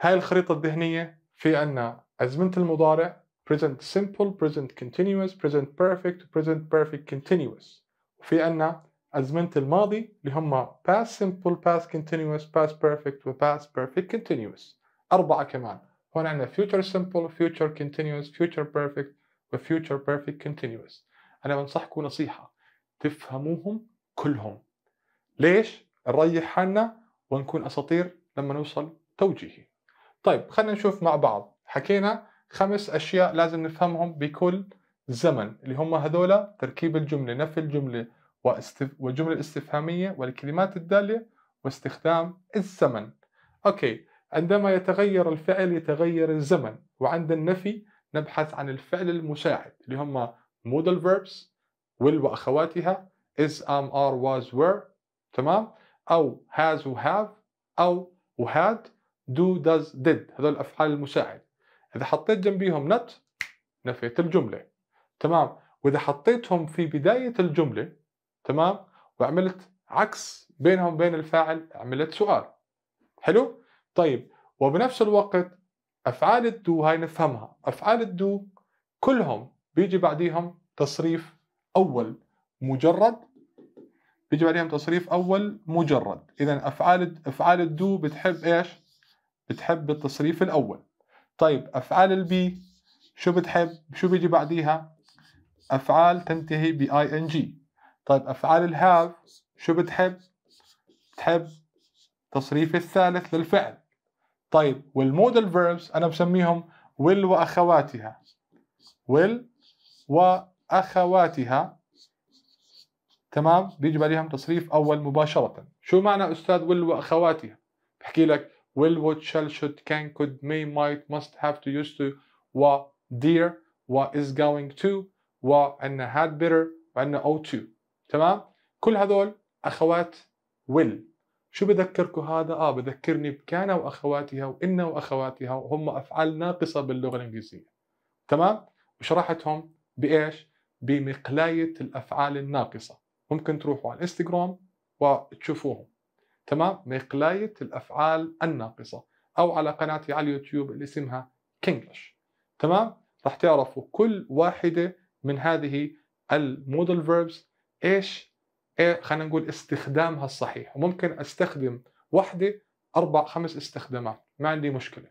[SPEAKER 1] هاي الخريطه الذهنيه في عنا ازمنه المضارع present simple present continuous present perfect present perfect continuous وفي عنا ازمنه الماضي اللي هم past simple past continuous past perfect و past perfect continuous أربعة كمان هون عندنا future simple, future continuous, future perfect و future perfect continuous أنا بنصحكم نصيحة تفهموهم كلهم ليش؟ نريح حالنا ونكون أساطير لما نوصل توجيهي طيب خلينا نشوف مع بعض حكينا خمس أشياء لازم نفهمهم بكل زمن اللي هم هذولا تركيب الجملة نفي الجملة واستف... والجملة الاستفهامية والكلمات الدالة واستخدام الزمن أوكي عندما يتغير الفعل يتغير الزمن وعند النفي نبحث عن الفعل المساعد اللي هم modal verbs will وأخواتها is am are was were تمام أو has و have أو و had do does did هذول الأفعال المساعد إذا حطيت جنبيهم not نفيت الجملة تمام وإذا حطيتهم في بداية الجملة تمام وعملت عكس بينهم وبين الفاعل عملت سؤال حلو طيب وبنفس الوقت افعال الدو هاي نفهمها افعال الدو كلهم بيجي بعديهم تصريف اول مجرد بيجي بعديهم تصريف اول مجرد اذا افعال افعال الدو بتحب ايش بتحب التصريف الاول طيب افعال البي شو بتحب شو بيجي بعديها افعال تنتهي اي ان جي طيب افعال الهاف شو بتحب بتحب تصريف الثالث للفعل طيب والمودال فيربس انا بسميهم will واخواتها will واخواتها تمام بيجي بعديهم تصريف اول مباشره شو معنى استاذ will واخواتها بحكي لك will وود shall should can could may might must have to يوز to و dear و is going to وعندنا had better وعندنا ought to تمام كل هذول اخوات will شو بذكركم هذا؟ اه بذكرني بكانا واخواتها وان واخواتها وهم افعال ناقصه باللغه الانجليزيه. تمام؟ وشرحتهم بايش؟ بمقلايه الافعال الناقصه. ممكن تروحوا على الانستغرام وتشوفوهم. تمام؟ مقلايه الافعال الناقصه او على قناتي على اليوتيوب اللي اسمها كينجلش. تمام؟ راح تعرفوا كل واحده من هذه المودل فيربس ايش إيه، خلينا نقول استخدامها الصحيح وممكن استخدم واحده اربع خمس استخدامات ما عندي مشكله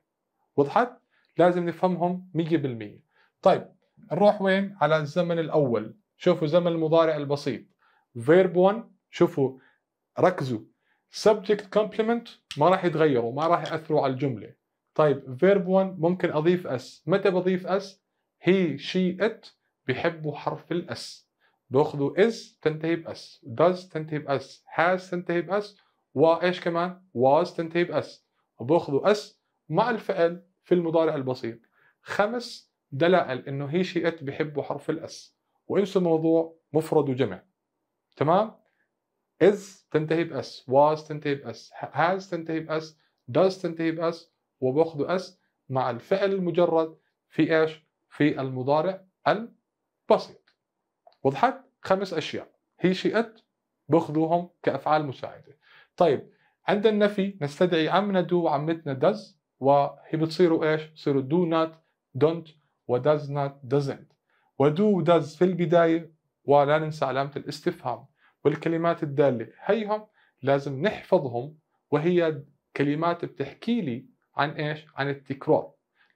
[SPEAKER 1] وضحت لازم نفهمهم 100% طيب نروح وين على الزمن الاول شوفوا زمن المضارع البسيط فيرب 1 شوفوا ركزوا subject complement ما راح يتغيروا ما راح ياثروا على الجمله طيب فيرب 1 ممكن اضيف اس متى بضيف اس هي شي ات بحبوا حرف الاس باخذوا is تنتهي بأس does تنتهي بأس has تنتهي بأس وإيش كمان was تنتهي بأس باخده أس مع الفعل في المضارع البسيط خمس دلائل انه هي شيء بحبوا حرف الاس وانسوا موضوع مفرد وجمع تمام is تنتهي باس was تنتهي باس has تنتهي باس does تنتهي باس وباخذوا اس مع الفعل المجرد في ايش في المضارع البسيط وضحت خمس اشياء هي شئت باخذوهم كافعال مساعده طيب عند النفي نستدعي عمنا دو وعمتنا دز وهي بتصيروا ايش؟ بتصيروا دو نات دونت وداز نات دزنت ودو ودز في البدايه ولا ننسى علامه الاستفهام والكلمات الداله هيهم لازم نحفظهم وهي كلمات بتحكي لي عن ايش؟ عن التكرار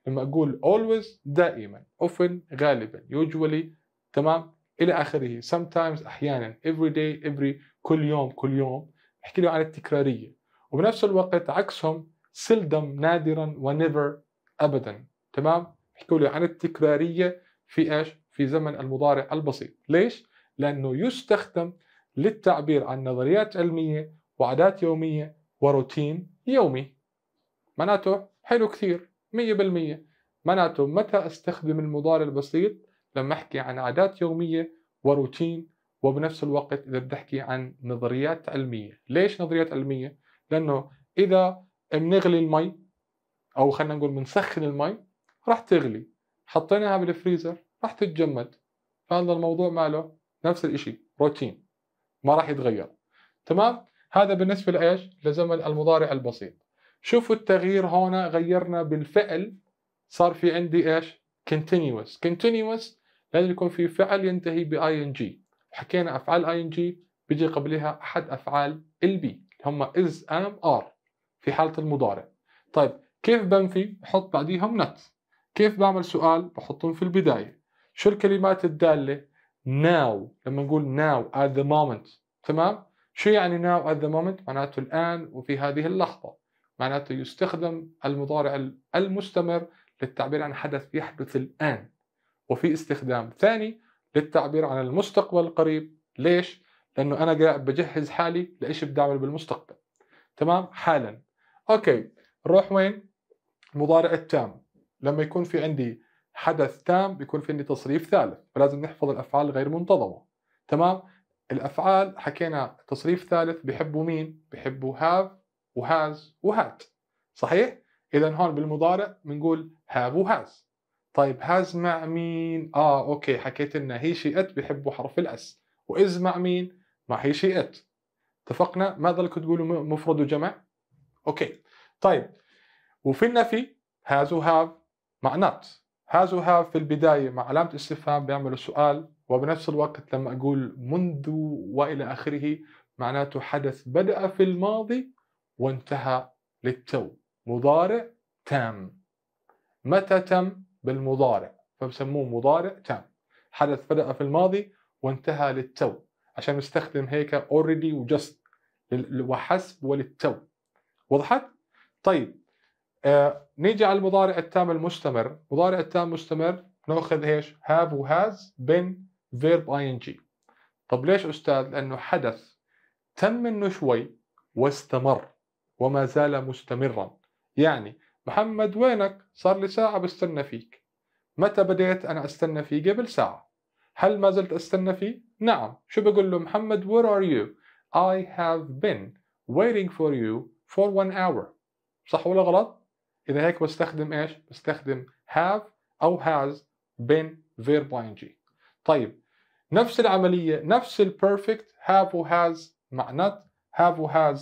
[SPEAKER 1] لما اقول always دائما often غالبا usually تمام الى اخره sometimes احيانا every day every كل يوم كل يوم بحكي له عن التكراريه وبنفس الوقت عكسهم seldom نادرا ونيفر ابدا تمام بحكوا لي عن التكراريه في ايش في زمن المضارع البسيط ليش لانه يستخدم للتعبير عن نظريات علميه وعادات يوميه وروتين يومي معناته حلو كثير 100% معناته متى استخدم المضارع البسيط لما احكي عن عادات يوميه وروتين وبنفس الوقت اذا بدي احكي عن نظريات علميه، ليش نظريات علميه؟ لانه اذا بنغلي المي او خلينا نقول بنسخن المي راح تغلي، حطيناها بالفريزر راح تتجمد، فهذا الموضوع ماله نفس الشيء روتين ما راح يتغير. تمام؟ هذا بالنسبه لايش؟ لزمن المضارع البسيط. شوفوا التغيير هون غيرنا بالفعل صار في عندي ايش؟ continuous، continuous لازم يكون في فعل ينتهي باي ان جي حكينا افعال اي ان جي بيجي قبلها احد افعال البي هم از ام ار في حاله المضارع طيب كيف بنفي بحط بعديهم نت كيف بعمل سؤال بحطهم في البدايه شو الكلمات الداله now لما نقول now at the moment تمام شو يعني now at the moment معناته الان وفي هذه اللحظه معناته يستخدم المضارع المستمر للتعبير عن حدث يحدث الان وفي استخدام ثاني للتعبير عن المستقبل القريب ليش؟ لأنه أنا قاعد بجهز حالي لإيش بدي أعمل بالمستقبل تمام؟ حالا أوكي نروح وين؟ المضارع التام لما يكون في عندي حدث تام بيكون في عندي تصريف ثالث فلازم نحفظ الأفعال غير منتظمة تمام؟ الأفعال حكينا تصريف ثالث بيحبوا مين؟ بيحبوا هاف وهاز وهات صحيح؟ إذا هون بالمضارع بنقول هاف وهاز طيب هاز مع مين اه اوكي حكيت لنا هي ات بيحبوا حرف الاس واز مع مين مع هي ات اتفقنا ماذا لك تقولوا مفرد وجمع اوكي طيب وفي النفي هاز وهاف مع نات هاز وهاف في البدايه مع علامه استفهام بيعملوا سؤال وبنفس الوقت لما اقول منذ والى اخره معناته حدث بدا في الماضي وانتهى للتو مضارع تام متى تم بالمضارع فبسموه مضارع تام حدث بدأ في الماضي وانتهى للتو عشان نستخدم هيك already وجست وحسب وللتو وضحت؟ طيب آه نيجي على المضارع التام المستمر المضارع التام مستمر ناخذ ايش؟ have وهاز been verb ing طب ليش استاذ؟ لانه حدث تم منه شوي واستمر وما زال مستمرا يعني محمد وينك صار لي ساعة بستنى فيك متى بديت أنا أستنى فيه قبل ساعة هل ما زلت أستنى فيه؟ نعم شو بقول له محمد where are you I have been waiting for you for one hour صح ولا غلط؟ إذا هيك بستخدم إيش؟ بستخدم have أو has been verb ing طيب نفس العملية نفس perfect have و has مع not have و has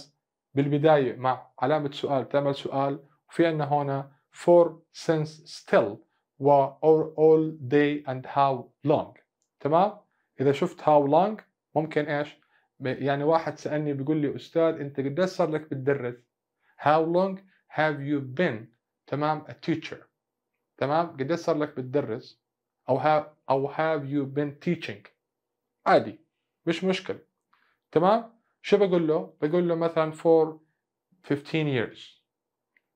[SPEAKER 1] بالبداية مع علامة سؤال تعمل سؤال في عندنا هون for since still و or all day and how long تمام اذا شفت how long ممكن ايش يعني واحد سالني بيقول لي استاذ انت قد صار لك بتدرس how long have you been تمام a teacher تمام قد صار لك بتدرس او have او have you been teaching عادي مش مشكله تمام شو بقول له بقول له مثلا for 15 years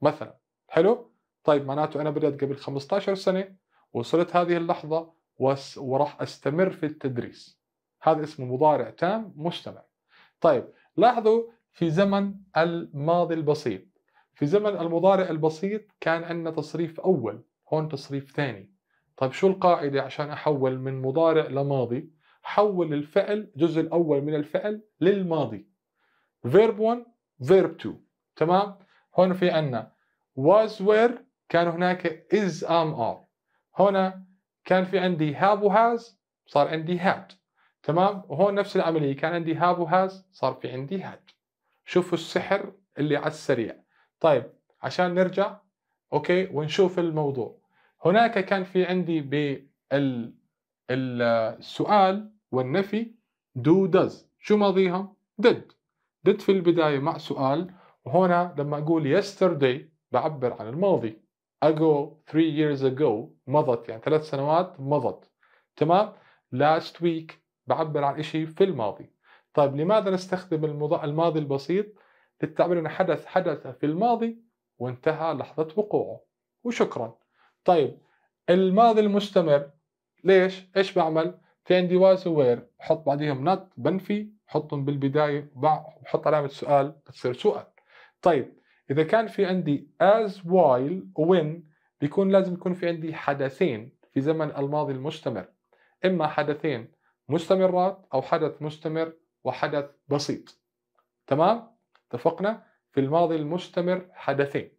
[SPEAKER 1] مثلا حلو طيب معناته انا بدأت قبل 15 سنه وصلت هذه اللحظه وراح استمر في التدريس هذا اسمه مضارع تام مستمر طيب لاحظوا في زمن الماضي البسيط في زمن المضارع البسيط كان عندنا تصريف اول هون تصريف ثاني طيب شو القاعده عشان احول من مضارع لماضي حول الفعل الجزء الاول من الفعل للماضي فيرب 1 فيرب 2 تمام هون في عندنا was were كان هناك is am are هنا كان في عندي have و has صار عندي had تمام وهون نفس العملية كان عندي have و has صار في عندي had شوفوا السحر اللي على السريع طيب عشان نرجع اوكي ونشوف الموضوع هناك كان في عندي بالسؤال والنفي do does شو ماضيهم did did في البداية مع سؤال هنا لما أقول yesterday بعبر عن الماضي ago three years ago مضت يعني ثلاث سنوات مضت تمام last week بعبر عن شيء في الماضي طيب لماذا نستخدم الماضي البسيط للتعبير عن حدث حدث في الماضي وانتهى لحظة وقوعه وشكرا طيب الماضي المستمر ليش ايش بعمل في عندي واز ووير حط بعديهم not بنفي حطهم بالبداية وحط علامة سؤال بتصير سؤال طيب اذا كان في عندي as while when بيكون لازم يكون في عندي حدثين في زمن الماضي المستمر اما حدثين مستمرات او حدث مستمر وحدث بسيط تمام اتفقنا في الماضي المستمر حدثين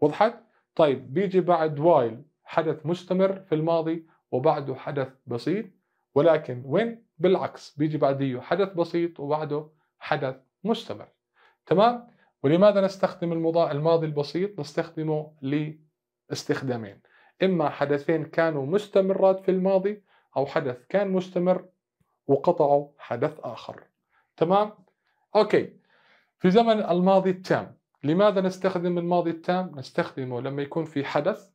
[SPEAKER 1] وضحت طيب بيجي بعد while حدث مستمر في الماضي وبعده حدث بسيط ولكن when بالعكس بيجي بعديه حدث بسيط وبعده حدث مستمر تمام ولماذا نستخدم الماضي البسيط نستخدمه لاستخدامين إما حدثين كانوا مستمرات في الماضي أو حدث كان مستمر وقطعوا حدث آخر تمام؟ أوكي في زمن الماضي التام لماذا نستخدم الماضي التام؟ نستخدمه لما يكون في حدث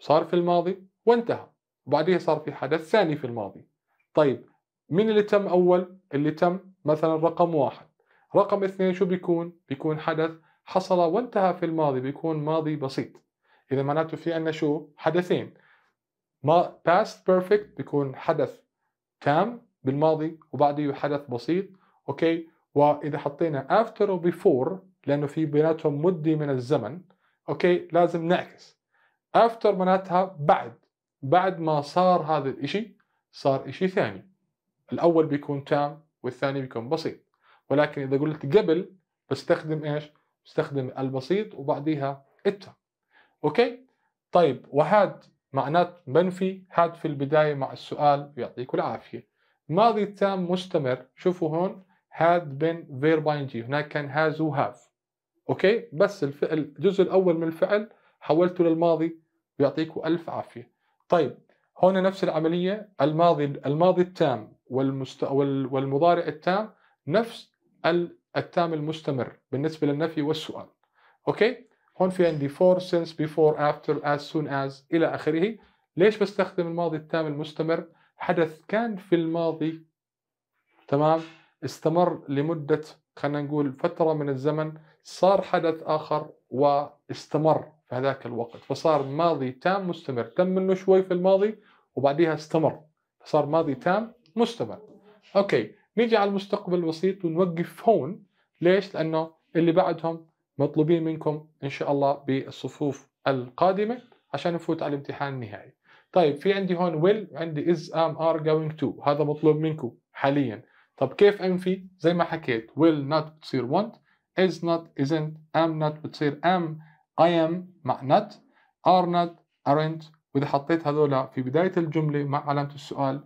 [SPEAKER 1] صار في الماضي وانتهى وبعدها صار في حدث ثاني في الماضي طيب مين اللي تم أول؟ اللي تم مثلا رقم واحد رقم اثنين شو بيكون؟ بيكون حدث حصل وانتهى في الماضي بيكون ماضي بسيط إذا معناته في عندنا شو؟ حدثين ما past perfect بيكون حدث تام بالماضي وبعده حدث بسيط أوكي وإذا حطينا after و before لأنه في بيناتهم مدة من الزمن أوكي لازم نعكس after معناتها بعد بعد ما صار هذا الإشي صار إشي ثاني الأول بيكون تام والثاني بيكون بسيط ولكن اذا قلت قبل بستخدم ايش؟ بستخدم البسيط وبعديها ات اوكي؟ طيب وهاد معنات منفي هاد في البدايه مع السؤال يعطيكم العافيه ماضي تام مستمر شوفوا هون هاد بين فيرب جي هناك كان هاز وهاف اوكي بس الفعل الجزء الاول من الفعل حولته للماضي ويعطيكم الف عافيه طيب هون نفس العمليه الماضي الماضي التام والمست... والمضارع التام نفس التام المستمر بالنسبه للنفي والسؤال اوكي هون في عندي for since before after as soon as الى اخره ليش بستخدم الماضي التام المستمر حدث كان في الماضي تمام استمر لمده خلينا نقول فتره من الزمن صار حدث اخر واستمر في هذاك الوقت فصار ماضي تام مستمر تم منه شوي في الماضي وبعديها استمر صار ماضي تام مستمر اوكي نيجي على المستقبل البسيط ونوقف هون ليش؟ لأنه اللي بعدهم مطلوبين منكم إن شاء الله بالصفوف القادمة عشان نفوت على الامتحان النهائي طيب في عندي هون will وعندي is am are going to هذا مطلوب منكم حاليا طب كيف انفي زي ما حكيت will not بتصير want is not isn't am not بتصير am I am مع not are not aren't واذا حطيت هذول في بدايه الجمله مع علامه السؤال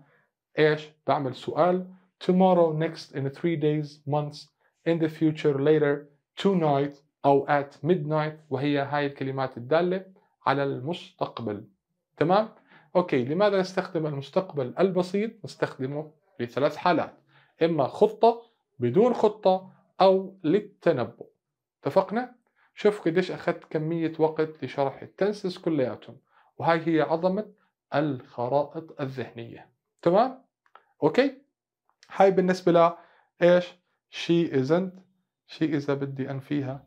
[SPEAKER 1] ايش بعمل سؤال tomorrow, next, in three days, months, in the future, later, tonight أو at midnight وهي هاي الكلمات الدالة على المستقبل تمام؟ أوكي لماذا نستخدم المستقبل البسيط؟ نستخدمه لثلاث حالات إما خطة بدون خطة أو للتنبؤ اتفقنا؟ شوف قديش أخذت كمية وقت لشرح التنسس كلياتهم وهاي هي عظمة الخرائط الذهنية تمام؟ أوكي؟ هاي بالنسبة ل ايش؟ she isn't she إذا بدي أنفيها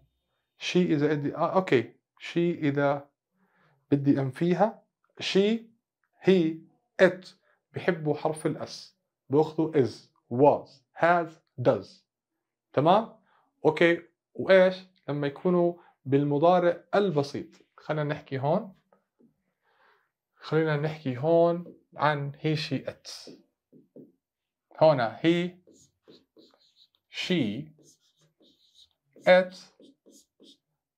[SPEAKER 1] she إذا بدي آه أوكي she إذا بدي أنفيها she he it بحبوا حرف الاس بأخذوا is was has does تمام؟ أوكي وإيش؟ لما يكونوا بالمضارع البسيط خلينا نحكي هون خلينا نحكي هون عن هي شي ات هنا he she it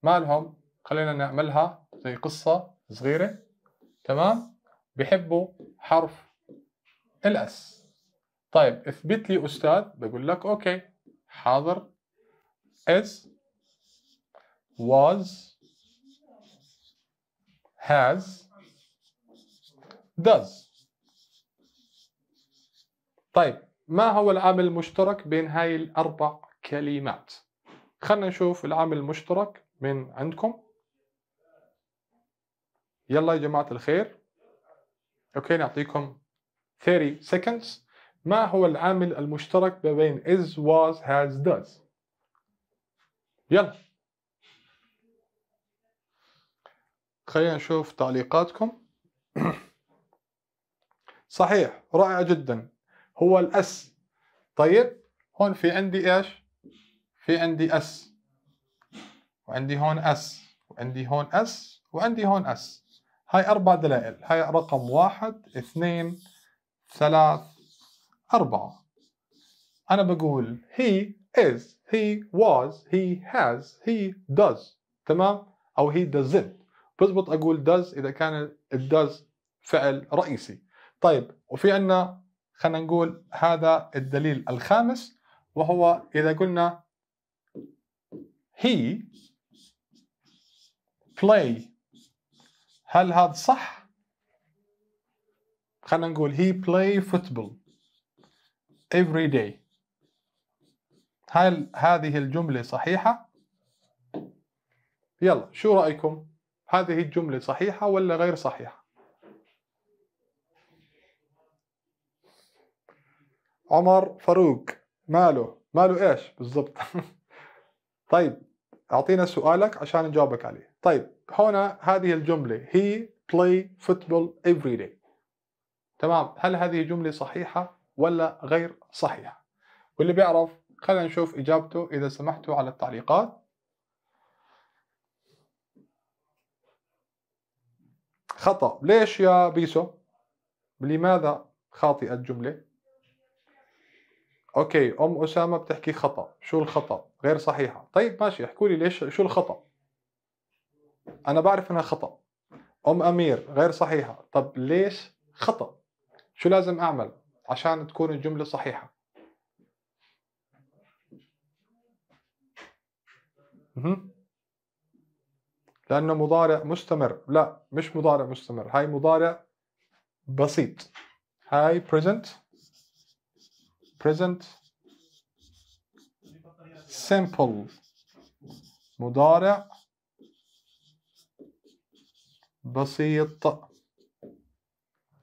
[SPEAKER 1] مالهم خلينا نعملها زي قصة صغيرة تمام بحبوا حرف الاس طيب اثبت لي استاذ بقول لك اوكي حاضر is was has does طيب ما هو العامل المشترك بين هاي الأربع كلمات خلنا نشوف العامل المشترك من عندكم يلا يا جماعة الخير اوكي نعطيكم 30 seconds ما هو العامل المشترك بين is was has does يلا خلينا نشوف تعليقاتكم صحيح رائع جدا هو الاس طيب هون في عندي ايش في عندي اس وعندي هون اس وعندي هون اس وعندي هون اس هاي اربع دلائل هاي رقم واحد اثنين ثلاث أربعة أنا بقول he is he was he has he does تمام أو he doesn't بزبط أقول does إذا كان ال does فعل رئيسي طيب وفي عندنا خلينا نقول هذا الدليل الخامس وهو إذا قلنا he play هل هذا صح؟ خلينا نقول he play football every day هل هذه الجملة صحيحة؟ يلا شو رأيكم؟ هذه الجملة صحيحة ولا غير صحيحة؟ عمر فاروق ماله ماله ايش بالضبط طيب اعطينا سؤالك عشان نجاوبك عليه طيب هنا هذه الجمله هي play football every day تمام هل هذه جمله صحيحه ولا غير صحيحه واللي بيعرف خلينا نشوف اجابته اذا سمحتوا على التعليقات خطأ ليش يا بيسو؟ لماذا خاطئة الجملة؟ اوكي ام اسامه بتحكي خطا شو الخطا غير صحيحه طيب ماشي احكوا لي ليش شو الخطا انا بعرف انها خطا ام امير غير صحيحه طب ليش خطا شو لازم اعمل عشان تكون الجمله صحيحه لانه مضارع مستمر لا مش مضارع مستمر هاي مضارع بسيط هاي present present simple مضارع بسيط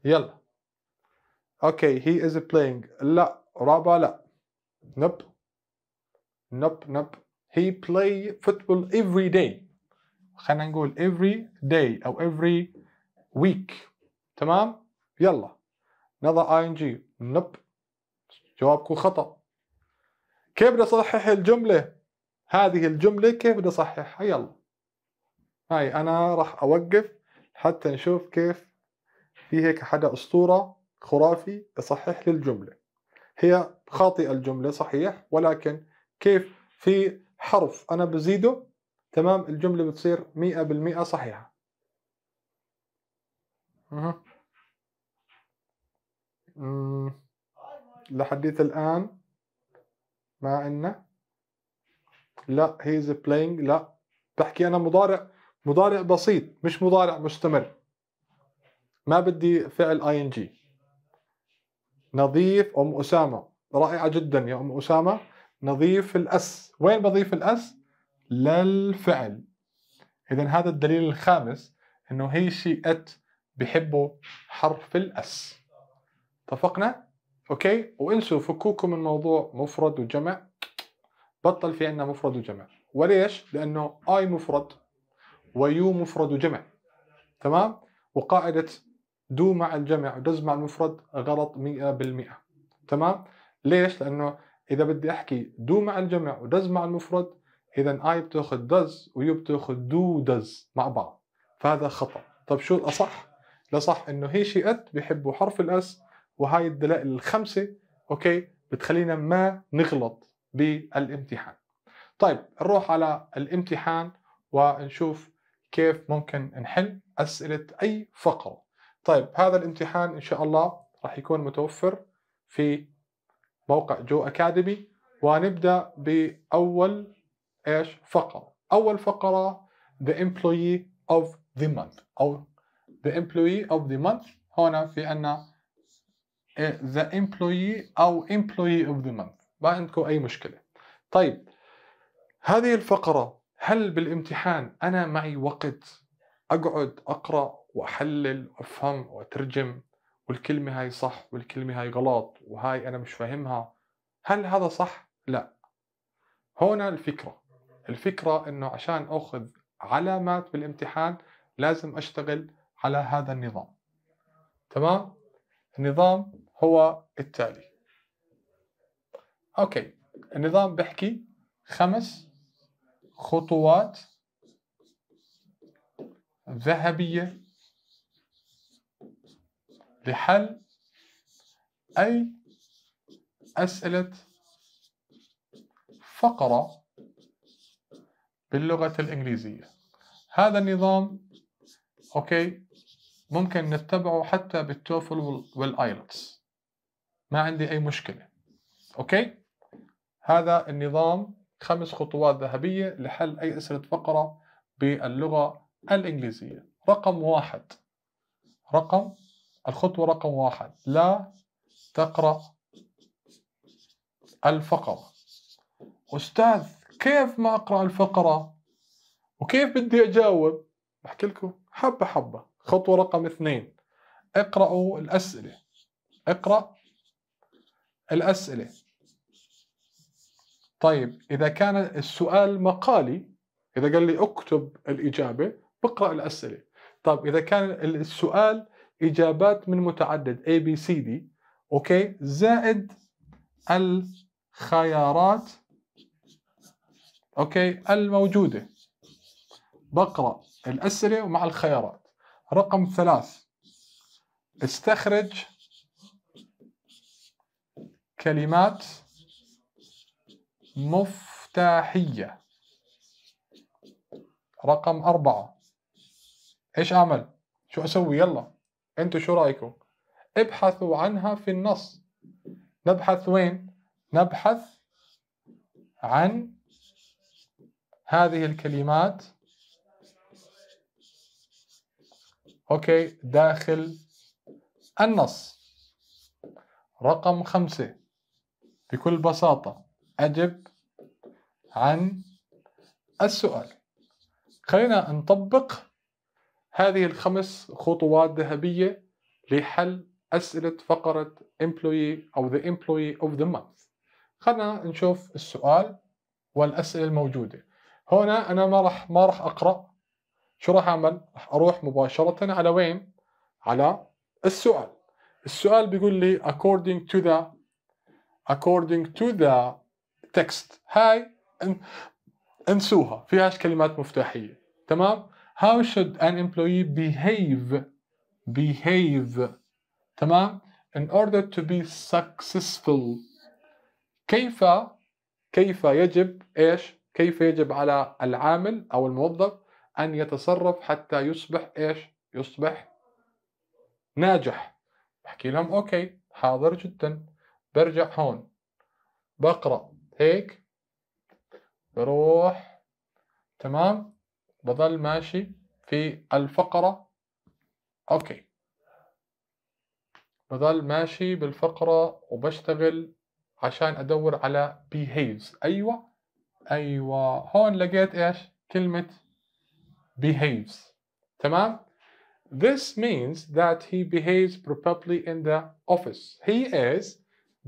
[SPEAKER 1] يلا okay he is playing لا رابا لا nope nope nope he play football every day خلينا نقول every day أو every week تمام يلا نضع ing nope جوابكم خطأ كيف بدي أصحح الجملة هذه الجملة كيف بدي أصححها يلا هاي أنا راح أوقف حتى نشوف كيف في هيك حدا أسطورة خرافي يصحح لي الجملة هي خاطئة الجملة صحيح ولكن كيف في حرف أنا بزيده تمام الجملة بتصير 100% صحيحة اها لحديت الآن ما عندنا لا هي از بلاينج لا بحكي أنا مضارع مضارع بسيط مش مضارع مستمر ما بدي فعل اي ان جي نظيف ام اسامه رائعه جدا يا ام اسامه نظيف الاس وين بضيف الاس للفعل اذا هذا الدليل الخامس انه هي شيء ات بحبه حرف الاس اتفقنا اوكي وانسوا فكوكم من موضوع مفرد وجمع بطل في عندنا مفرد وجمع وليش لانه اي مفرد ويو مفرد وجمع تمام وقاعده دو مع الجمع ودز مع المفرد غلط 100% تمام ليش لانه اذا بدي احكي دو مع الجمع ودز مع المفرد اذا اي بتاخذ دز ويو بتاخذ دو دز مع بعض فهذا خطا طب شو الاصح الاصح انه هي ات بيحبوا حرف الاس وهاي الدلائل الخمسه اوكي بتخلينا ما نغلط بالامتحان طيب نروح على الامتحان ونشوف كيف ممكن نحل اسئله اي فقره طيب هذا الامتحان ان شاء الله راح يكون متوفر في موقع جو اكاديمي ونبدا باول ايش فقره اول فقره the employee of the month او the employee of the month هنا في عندنا ذا آه، employee او employee اوف ذا month ما عندكم اي مشكله طيب هذه الفقره هل بالامتحان انا معي وقت اقعد اقرا واحلل وافهم واترجم والكلمه هاي صح والكلمه هاي غلط وهاي انا مش فاهمها هل هذا صح لا هنا الفكره الفكره انه عشان اخذ علامات بالامتحان لازم اشتغل على هذا النظام تمام النظام هو التالي اوكي النظام بحكي خمس خطوات ذهبية لحل أي أسئلة فقرة باللغة الإنجليزية هذا النظام أوكي ممكن نتبعه حتى بالتوفل والآيلتس ما عندي أي مشكلة أوكي؟ هذا النظام خمس خطوات ذهبية لحل أي أسئلة فقرة باللغة الإنجليزية رقم واحد رقم الخطوة رقم واحد لا تقرأ الفقرة أستاذ كيف ما أقرأ الفقرة وكيف بدي أجاوب بحكي لكم حبة حبة خطوة رقم اثنين اقرأوا الأسئلة اقرأ الأسئلة طيب إذا كان السؤال مقالي إذا قال لي أكتب الإجابة بقرأ الأسئلة طيب إذا كان السؤال إجابات من متعدد A B C D أوكي زائد الخيارات أوكي الموجودة بقرأ الأسئلة ومع الخيارات رقم ثلاث استخرج كلمات مفتاحية رقم أربعة إيش أعمل؟ شو أسوي؟ يلا أنتوا شو رأيكم؟ ابحثوا عنها في النص نبحث وين؟ نبحث عن هذه الكلمات أوكي داخل النص رقم خمسة بكل بساطة أجب عن السؤال خلينا نطبق هذه الخمس خطوات ذهبية لحل أسئلة فقرة employee أو the employee of the month خلينا نشوف السؤال والأسئلة الموجودة هنا أنا ما راح ما راح أقرأ شو راح أعمل؟ راح أروح مباشرة على وين؟ على السؤال السؤال بيقول لي according to the according to the text هاي انسوها فيهاش كلمات مفتاحية تمام how should an employee behave behave تمام in order to be successful كيف كيف يجب ايش كيف يجب على العامل او الموظف ان يتصرف حتى يصبح ايش يصبح ناجح بحكي لهم اوكي حاضر جدا برجع هون بقرأ هيك بروح تمام بظل ماشي في الفقرة أوكي بظل ماشي بالفقرة وبشتغل عشان أدور على behaves أيوة أيوة هون لقيت إيش كلمة behaves تمام This means that he behaves properly in the office. He is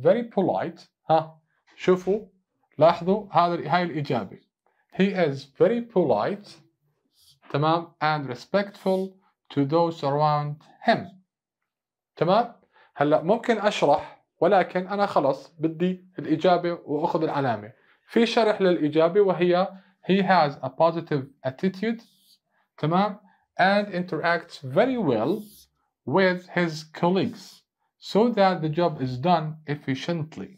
[SPEAKER 1] very polite ها شوفوا لاحظوا هذا هاي الإجابة he is very polite تمام and respectful to those around him تمام هلا ممكن اشرح ولكن انا خلص بدي الإجابة واخذ العلامة. في شرح للإجابة وهي he has a positive attitude تمام and interacts very well with his colleagues so that the job is done efficiently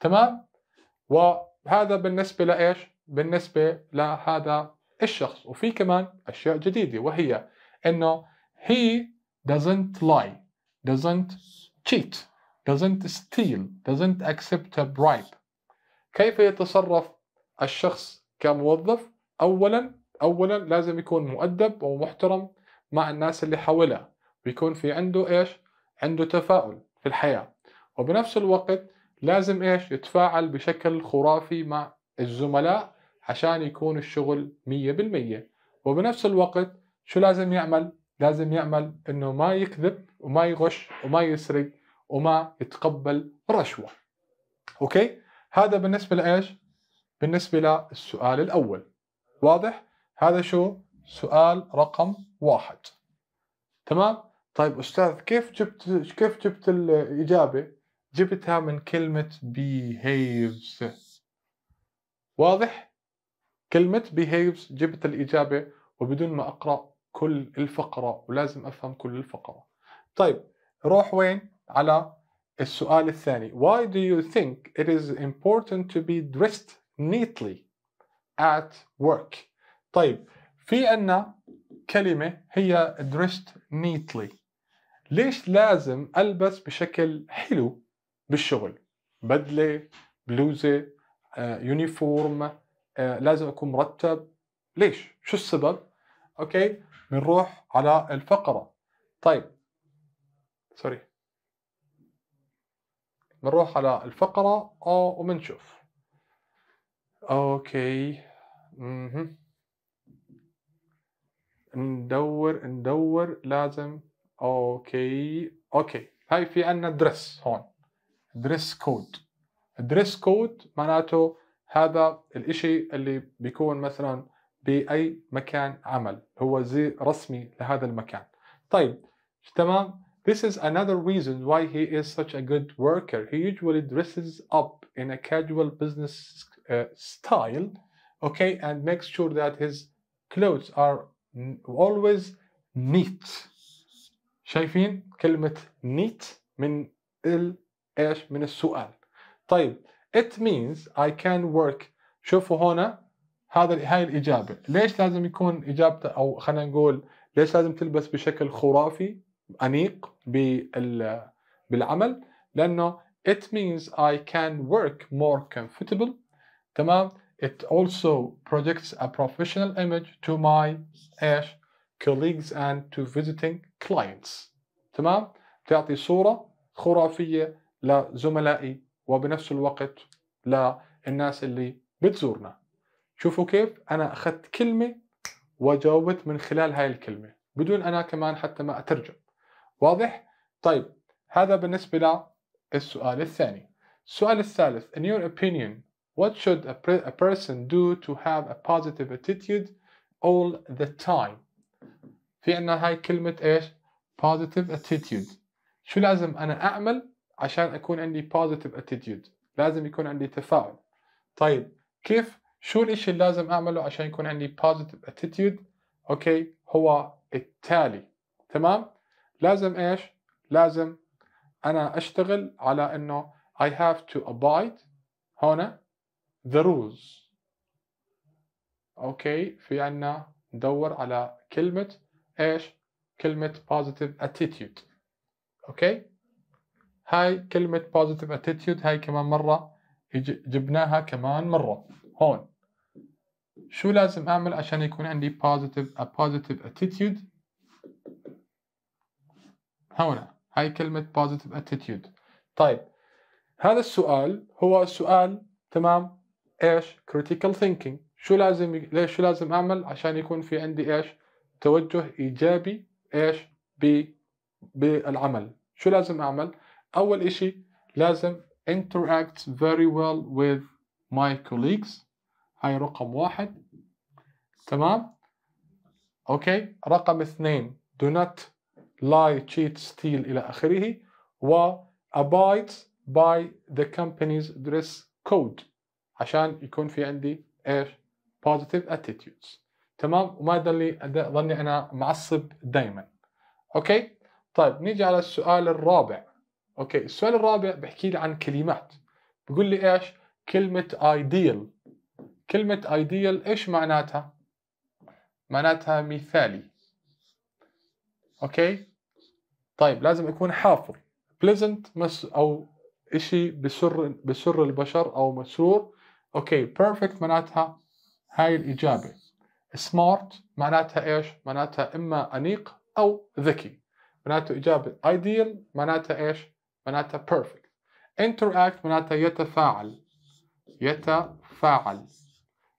[SPEAKER 1] تمام وهذا بالنسبة لإيش بالنسبة لهذا الشخص وفي كمان أشياء جديدة وهي أنه he doesn't lie doesn't cheat doesn't steal doesn't accept a bribe كيف يتصرف الشخص كموظف أولا أولا لازم يكون مؤدب ومحترم مع الناس اللي حوله بيكون في عنده إيش عنده تفاؤل في الحياة وبنفس الوقت لازم إيش يتفاعل بشكل خرافي مع الزملاء عشان يكون الشغل 100% وبنفس الوقت شو لازم يعمل لازم يعمل انه ما يكذب وما يغش وما يسرق وما يتقبل رشوة اوكي هذا بالنسبة لايش بالنسبة للسؤال الاول واضح هذا شو سؤال رقم واحد تمام طيب استاذ كيف جبت كيف جبت الاجابه؟ جبتها من كلمه behaves واضح؟ كلمه behaves جبت الاجابه وبدون ما اقرا كل الفقره ولازم افهم كل الفقره. طيب روح وين؟ على السؤال الثاني Why do you think it is important to be dressed neatly at work؟ طيب في عندنا كلمة هي dressed neatly ليش لازم البس بشكل حلو بالشغل بدله بلوزه آه، يونيفورم آه، لازم اكون مرتب ليش شو السبب اوكي بنروح على الفقره طيب سوري بنروح على الفقره اه وبنشوف اوكي مهم. ندور ندور لازم اوكي اوكي هاي في عندنا دريس هون دريس كود دريس كود معناته هذا الاشي اللي بيكون مثلا باي مكان عمل هو زي رسمي لهذا المكان طيب تمام This is another reason why he is such a good worker. He usually dresses up in a casual business uh, style, okay, and makes sure that his clothes are always neat. شايفين كلمة نيت من ال ايش من السؤال طيب it means I can work شوفوا هنا هذا هاي الإجابة ليش لازم يكون إجابته أو خلينا نقول ليش لازم تلبس بشكل خرافي أنيق بال بالعمل لأنه it means I can work more comfortable تمام it also projects a professional image to my ايش colleagues and to visiting clients تمام تعطي صورة خرافية لزملائي وبنفس الوقت للناس اللي بتزورنا شوفوا كيف أنا أخذت كلمة وجاوبت من خلال هاي الكلمة بدون أنا كمان حتى ما أترجم واضح؟ طيب هذا بالنسبة للسؤال الثاني السؤال الثالث In your opinion What should a, a person do to have a positive attitude all the time? في عندنا هاي كلمة ايش؟ positive attitude شو لازم انا اعمل عشان اكون عندي positive attitude لازم يكون عندي تفاؤل طيب كيف شو الاشي اللي لازم اعمله عشان يكون عندي positive attitude اوكي هو التالي تمام لازم ايش لازم انا اشتغل على انه I have to abide هنا the rules اوكي في عنا ندور على كلمة ايش؟ كلمة positive attitude اوكي؟ هاي كلمة positive attitude هاي كمان مرة جبناها كمان مرة هون شو لازم اعمل عشان يكون عندي positive a positive attitude هنا هاي كلمة positive attitude طيب هذا السؤال هو سؤال تمام ايش critical thinking شو لازم ليش شو لازم اعمل عشان يكون في عندي ايش توجه ايجابي ايش بالعمل شو لازم اعمل اول اشي لازم interact very well with my colleagues هاي رقم واحد تمام اوكي رقم اثنين do not lie cheat steal الى اخره و abide by the company's dress code عشان يكون في عندي ايش positive attitudes تمام وما يضلي ظني انا معصب دائما اوكي طيب نيجي على السؤال الرابع اوكي السؤال الرابع بحكي لي عن كلمات بقول لي ايش كلمه ايديال كلمه ايديال ايش معناتها معناتها مثالي اوكي طيب لازم اكون حافظ بليزنت مس او شيء بسر بسر البشر او مسرور اوكي بيرفكت معناتها هاي الاجابه سمارت معناتها ايش؟ معناتها اما انيق او ذكي معناته اجابه ايديال معناتها ايش؟ معناتها بيرفكت interact معناتها يتفاعل يتفاعل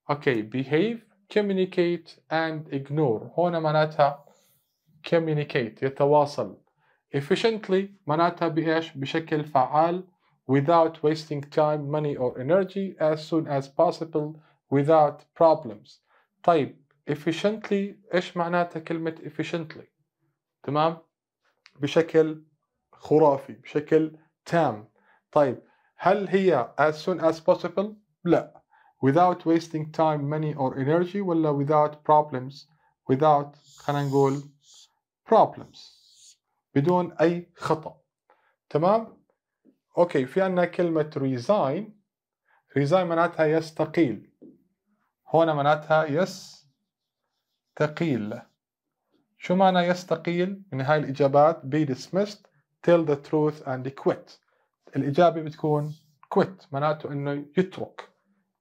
[SPEAKER 1] اوكي behave communicate and ignore هنا معناتها communicate يتواصل efficiently معناتها بايش؟ بشكل فعال without wasting time, money or energy as soon as possible without problems طيب efficiently ايش معناتها كلمه efficiently تمام بشكل خرافي بشكل تام طيب هل هي as soon as possible لا without wasting time money or energy ولا without problems without خلينا نقول problems بدون اي خطا تمام اوكي في عندنا كلمه resign resign معناتها يستقيل هنا معناتها يستقيل شو معنى يستقيل من يعني هاي الإجابات be dismissed tell the truth and quit الإجابة بتكون quit معناته إنه يترك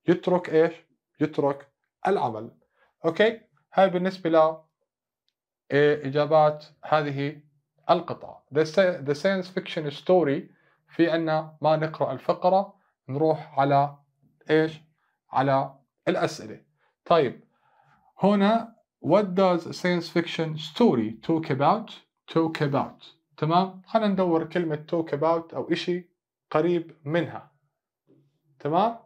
[SPEAKER 1] يترك إيش؟ يترك العمل أوكي هاي بالنسبة ل إيه، إجابات هذه القطعة the, the science fiction story في عنا ما نقرأ الفقرة نروح على إيش؟ على الأسئلة طيب هنا what does a science fiction story talk about talk about تمام خلينا ندور كلمة talk about أو إشي قريب منها تمام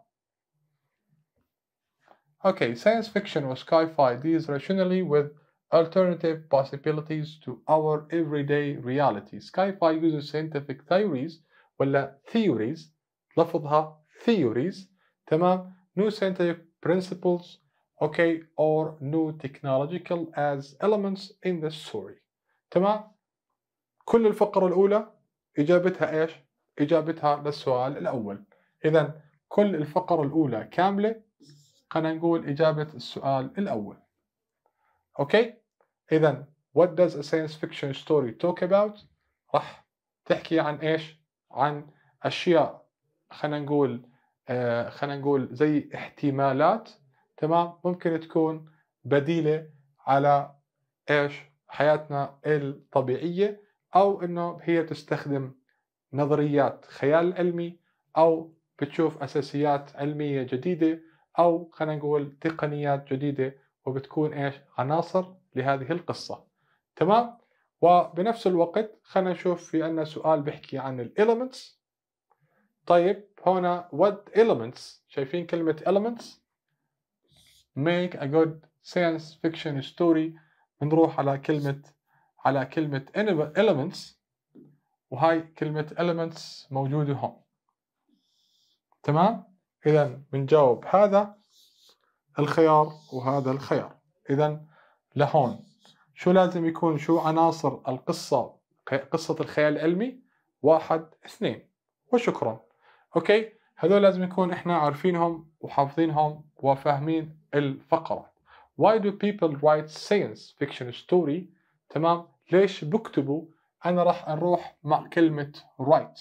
[SPEAKER 1] Okay, science fiction or sci-fi deals rationally with alternative possibilities to our everyday reality. Sci-fi uses scientific theories ولا theories لفظها theories تمام new scientific principles, okay, or new technological as elements in the story. تمام؟ كل الفقرة الأولى إجابتها إيش؟ إجابتها للسؤال الأول. إذا كل الفقرة الأولى كاملة خلينا نقول إجابة السؤال الأول. أوكي؟ إذا what does a science fiction story talk about؟ راح تحكي عن إيش؟ عن أشياء خلينا نقول آه، خلينا نقول زي احتمالات تمام ممكن تكون بديله على ايش حياتنا الطبيعيه او انه هي تستخدم نظريات خيال علمي او بتشوف اساسيات علميه جديده او خلينا نقول تقنيات جديده وبتكون ايش عناصر لهذه القصه تمام وبنفس الوقت خلينا نشوف في عندنا سؤال بيحكي عن الاليمنتس طيب هنا what elements شايفين كلمة elements make a good science fiction story بنروح على كلمة على كلمة elements وهاي كلمة elements موجودة هون تمام إذا بنجاوب هذا الخيار وهذا الخيار إذا لهون شو لازم يكون شو عناصر القصة قصة الخيال العلمي واحد اثنين وشكرا اوكي هذول لازم يكون احنا عارفينهم وحافظينهم وفاهمين الفقرات why do people write science fiction story تمام ليش بكتبوا انا راح اروح مع كلمه write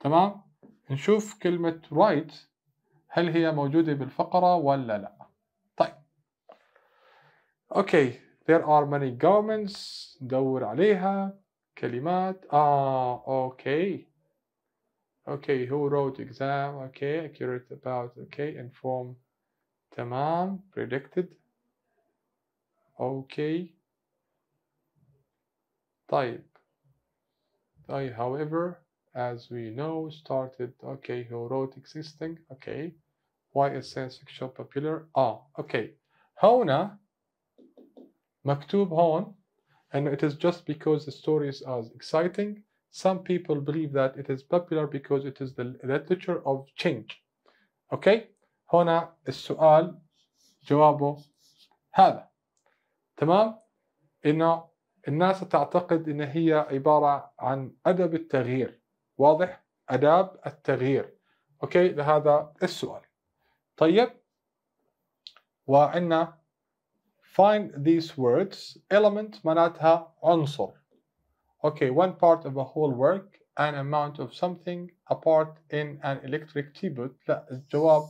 [SPEAKER 1] تمام نشوف كلمه write هل هي موجوده بالفقره ولا لا طيب اوكي there are many garments دور عليها كلمات اه اوكي okay who wrote exam okay accurate about okay inform tamam predicted okay Type. I however as we know started okay who wrote existing okay why is science fiction popular ah okay هنا مكتوب هون and it is just because the stories are exciting some people believe that it is popular because it is the literature of change okay هنا السؤال جوابه هذا تمام انه الناس تعتقد ان هي عباره عن ادب التغيير واضح اداب التغيير اوكي لهذا السؤال طيب وعندنا find these words element معناتها عنصر okay one part of a whole work an amount of something a part in an electric keyboard لا الجواب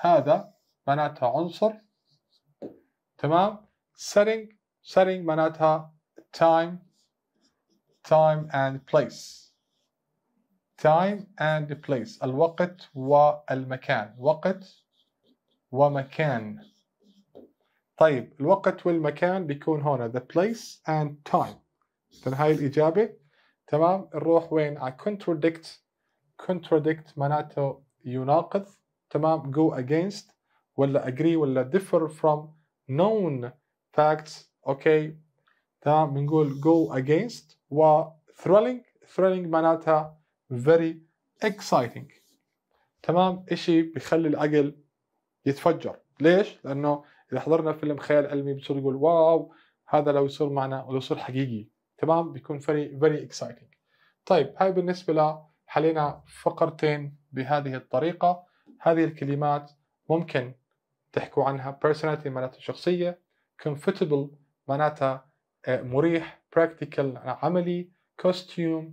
[SPEAKER 1] هذا معناتها عنصر تمام setting setting معناتها time time and place time and place الوقت والمكان وقت ومكان طيب الوقت والمكان بيكون هنا the place and time اذا هاي الاجابه تمام نروح وين على contradict contradict معناته يناقض تمام go against ولا agree ولا differ from known facts اوكي تمام بنقول go against و thrilling thrilling معناتها very exciting تمام اشي بخلي العقل يتفجر ليش؟ لانه اذا حضرنا فيلم خيال علمي بصير يقول واو هذا لو يصير معنا ولو يصير حقيقي تمام بيكون فري فري اكسايتنج طيب هاي بالنسبه لحلينا فقرتين بهذه الطريقه هذه الكلمات ممكن تحكوا عنها personality معناتها شخصيه comfortable معناتها آه، مريح practical عملي costume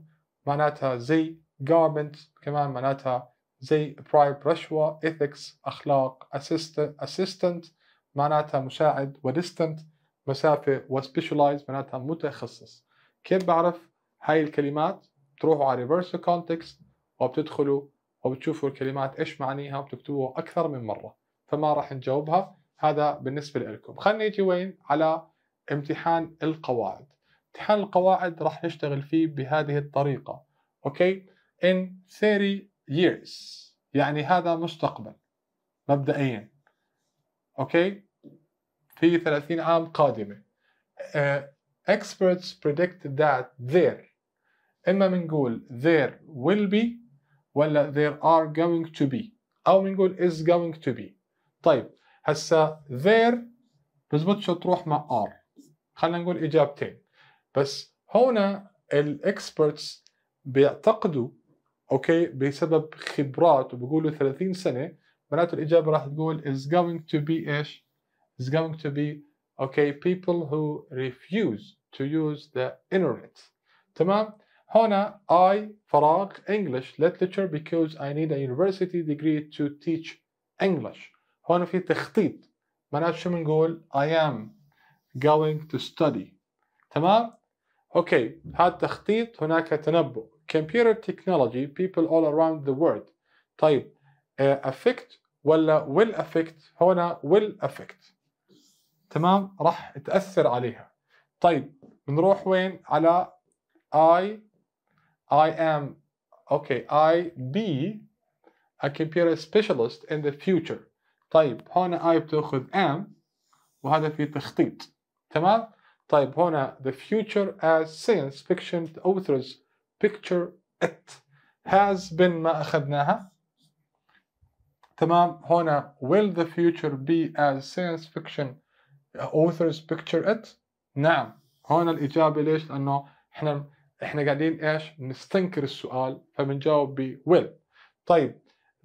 [SPEAKER 1] معناتها زي garment كمان معناتها زي برايب رشوة ethics أخلاق assistant, assistant معناتها مساعد و distant مسافة و specialized معناتها متخصص كيف بعرف هاي الكلمات بتروحوا على ريفرس كونتكست وبتدخلوا وبتشوفوا الكلمات ايش معنيها وبتكتبوها اكثر من مره فما راح نجاوبها هذا بالنسبه لكم خلينا نيجي وين على امتحان القواعد امتحان القواعد راح نشتغل فيه بهذه الطريقه اوكي in 30 years يعني هذا مستقبل مبدئيا اوكي في 30 عام قادمه آه، experts predicted that there إما بنقول there will be ولا there are going to be أو بنقول is going to be طيب هسا there بزبطش تروح مع are خلينا نقول إجابتين بس هنا experts بيعتقدوا اوكي بسبب خبرات وبيقولوا 30 سنه معناته الاجابه راح تقول is going to be ايش؟ is going to be Okay, people who refuse to use the internet تمام هنا I فراغ English literature because I need a university degree to teach English هنا في تخطيط معناته شو بنقول I am going to study تمام اوكي هذا تخطيط هناك تنبؤ computer technology people all around the world طيب uh, eh, affect ولا will affect هنا will affect تمام راح تاثر عليها طيب بنروح وين على I I am okay I be a computer specialist in the future طيب هنا I بتاخذ am وهذا في تخطيط تمام طيب هنا the future as science fiction authors picture it has been ما أخذناها تمام هنا will the future be as science fiction authors picture it نعم هون الإجابة ليش لأنه إحنا إحنا قاعدين إيش نستنكر السؤال فبنجاوب ب will طيب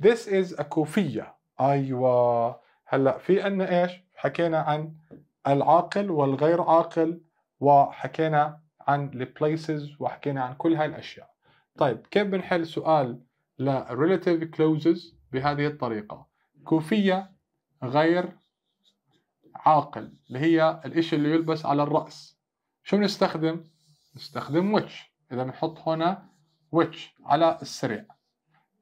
[SPEAKER 1] this is a كوفية أيوة هلا في عنا إيش حكينا عن العاقل والغير عاقل وحكينا عن the places وحكينا عن كل هاي الأشياء طيب كيف بنحل سؤال ل relative clauses بهذه الطريقة كوفية غير عاقل اللي هي الإشي اللي يلبس على الرأس شو بنستخدم؟ نستخدم which إذا بنحط هنا which على السريع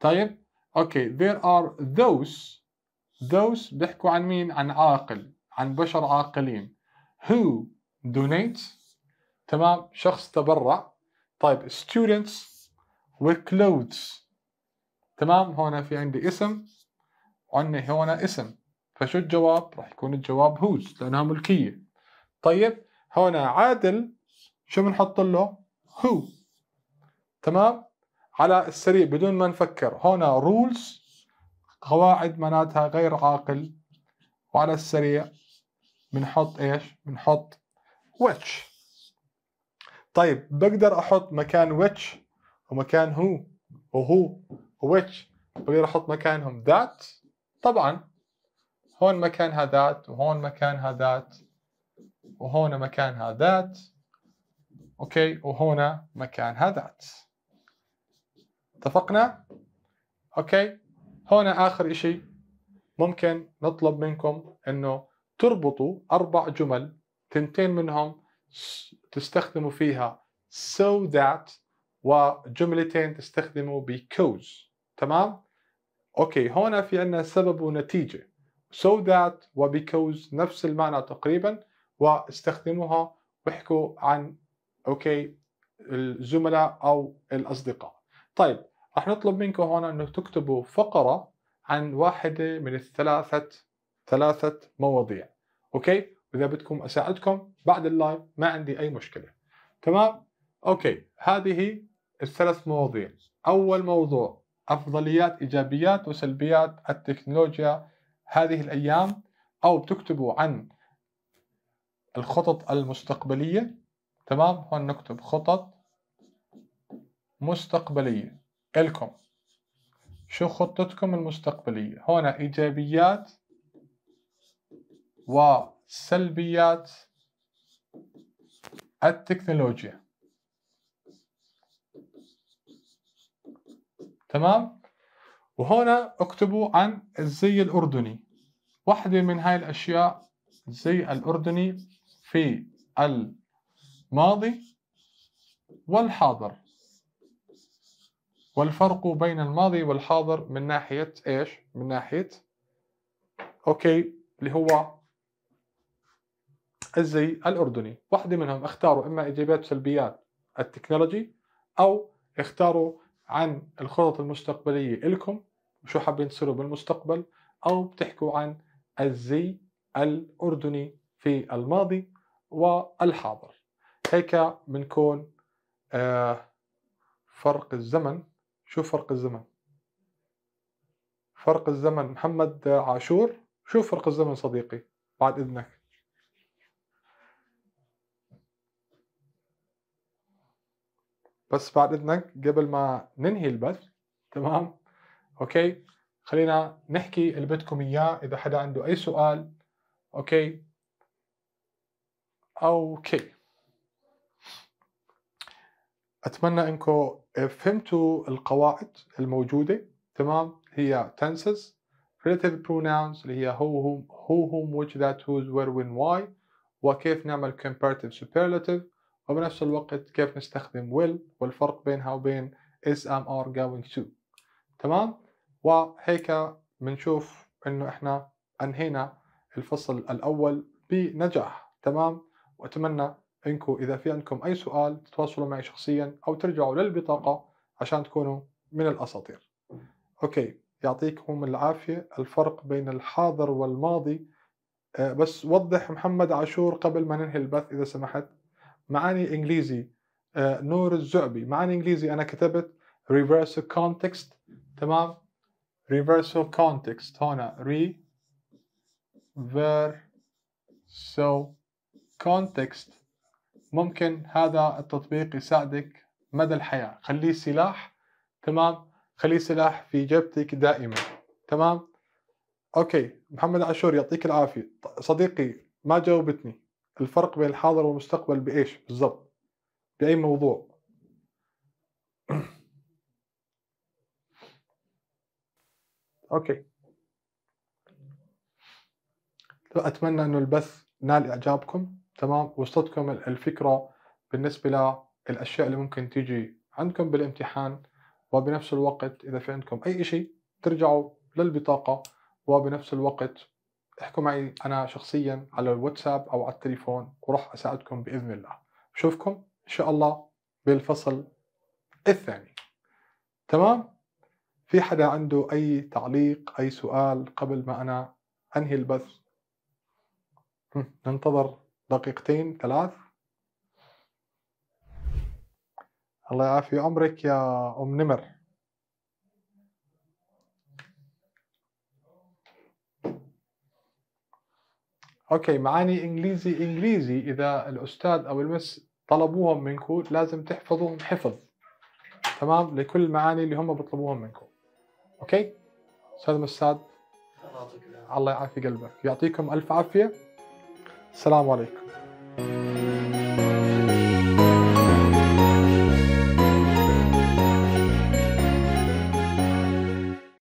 [SPEAKER 1] طيب اوكي there are those those بيحكوا عن مين؟ عن عاقل عن بشر عاقلين who donate تمام شخص تبرع طيب students clothes تمام هنا في عندي اسم عندي هنا اسم فشو الجواب؟ راح يكون الجواب هوز لأنها ملكية طيب هنا عادل شو بنحط له؟ هو تمام؟ على السريع بدون ما نفكر هنا رولز قواعد معناتها غير عاقل وعلى السريع بنحط ايش؟ بنحط which طيب بقدر احط مكان which ومكان هو وهو which بقدر احط مكانهم ذات طبعا هون مكانها ذات وهون مكانها ذات وهون مكانها ذات اوكي وهون مكانها ذات اتفقنا اوكي هون اخر شيء ممكن نطلب منكم انه تربطوا اربع جمل تنتين منهم تستخدموا فيها so that وجملتين تستخدموا because تمام اوكي هون في عندنا سبب ونتيجه so that و because نفس المعنى تقريبا واستخدموها واحكوا عن اوكي الزملاء او الاصدقاء طيب راح نطلب منكم هون انه تكتبوا فقره عن واحده من الثلاثه ثلاثه مواضيع اوكي واذا بدكم اساعدكم بعد اللايف ما عندي اي مشكله تمام اوكي هذه الثلاث مواضيع اول موضوع افضليات ايجابيات وسلبيات التكنولوجيا هذه الايام او بتكتبوا عن الخطط المستقبليه تمام هون نكتب خطط مستقبليه الكم شو خطتكم المستقبليه هنا ايجابيات وسلبيات التكنولوجيا تمام وهنا اكتبوا عن الزي الأردني واحدة من هاي الأشياء الزي الأردني في الماضي والحاضر والفرق بين الماضي والحاضر من ناحية إيش؟ من ناحية أوكي اللي هو الزي الأردني واحدة منهم اختاروا إما إجابات سلبيات التكنولوجي أو اختاروا عن الخطط المستقبلية لكم وشو حابين تصيروا بالمستقبل أو بتحكوا عن الزي الأردني في الماضي والحاضر هيك بنكون آه فرق الزمن شو فرق الزمن فرق الزمن محمد عاشور شو فرق الزمن صديقي بعد إذنك بس بعد إذنك قبل ما ننهي البث تمام اوكي خلينا نحكي اللي بدكم اياه اذا حدا عنده اي سؤال اوكي اوكي اتمنى انكم فهمتوا القواعد الموجوده تمام هي tenses relative pronouns اللي هي هو هم هو هم which that whose where when why وكيف نعمل comparative superlative وبنفس الوقت كيف نستخدم will والفرق بينها وبين is am are going to تمام وهيك بنشوف انه احنا انهينا الفصل الاول بنجاح تمام واتمنى انكم اذا في عندكم اي سؤال تتواصلوا معي شخصيا او ترجعوا للبطاقه عشان تكونوا من الاساطير اوكي يعطيكم العافيه الفرق بين الحاضر والماضي آه، بس وضح محمد عاشور قبل ما ننهي البث اذا سمحت معاني انجليزي آه، نور الزعبي معاني انجليزي انا كتبت reverse context تمام reversal context هنا so context ممكن هذا التطبيق يساعدك مدى الحياة خليه سلاح تمام خليه سلاح في جبتك دائما تمام اوكي محمد عاشور يعطيك العافية صديقي ما جاوبتني الفرق بين الحاضر والمستقبل بإيش بالضبط بأي موضوع اوكي اتمنى انه البث نال اعجابكم تمام وصلتكم الفكره بالنسبه للاشياء اللي ممكن تيجي عندكم بالامتحان وبنفس الوقت اذا في عندكم اي شيء ترجعوا للبطاقه وبنفس الوقت احكوا معي انا شخصيا على الواتساب او على التليفون وراح اساعدكم باذن الله بشوفكم ان شاء الله بالفصل الثاني تمام في حدا عنده أي تعليق أي سؤال قبل ما أنا أنهي البث ننتظر دقيقتين ثلاث الله يعافي عمرك يا أم نمر أوكي معاني إنجليزي إنجليزي إذا الأستاذ أو المس طلبوهم منكم لازم تحفظوهم حفظ تمام لكل المعاني اللي هم بيطلبوهم منكم اوكي استاذ مساد الله يعافي قلبك يعطيكم الف عافيه السلام عليكم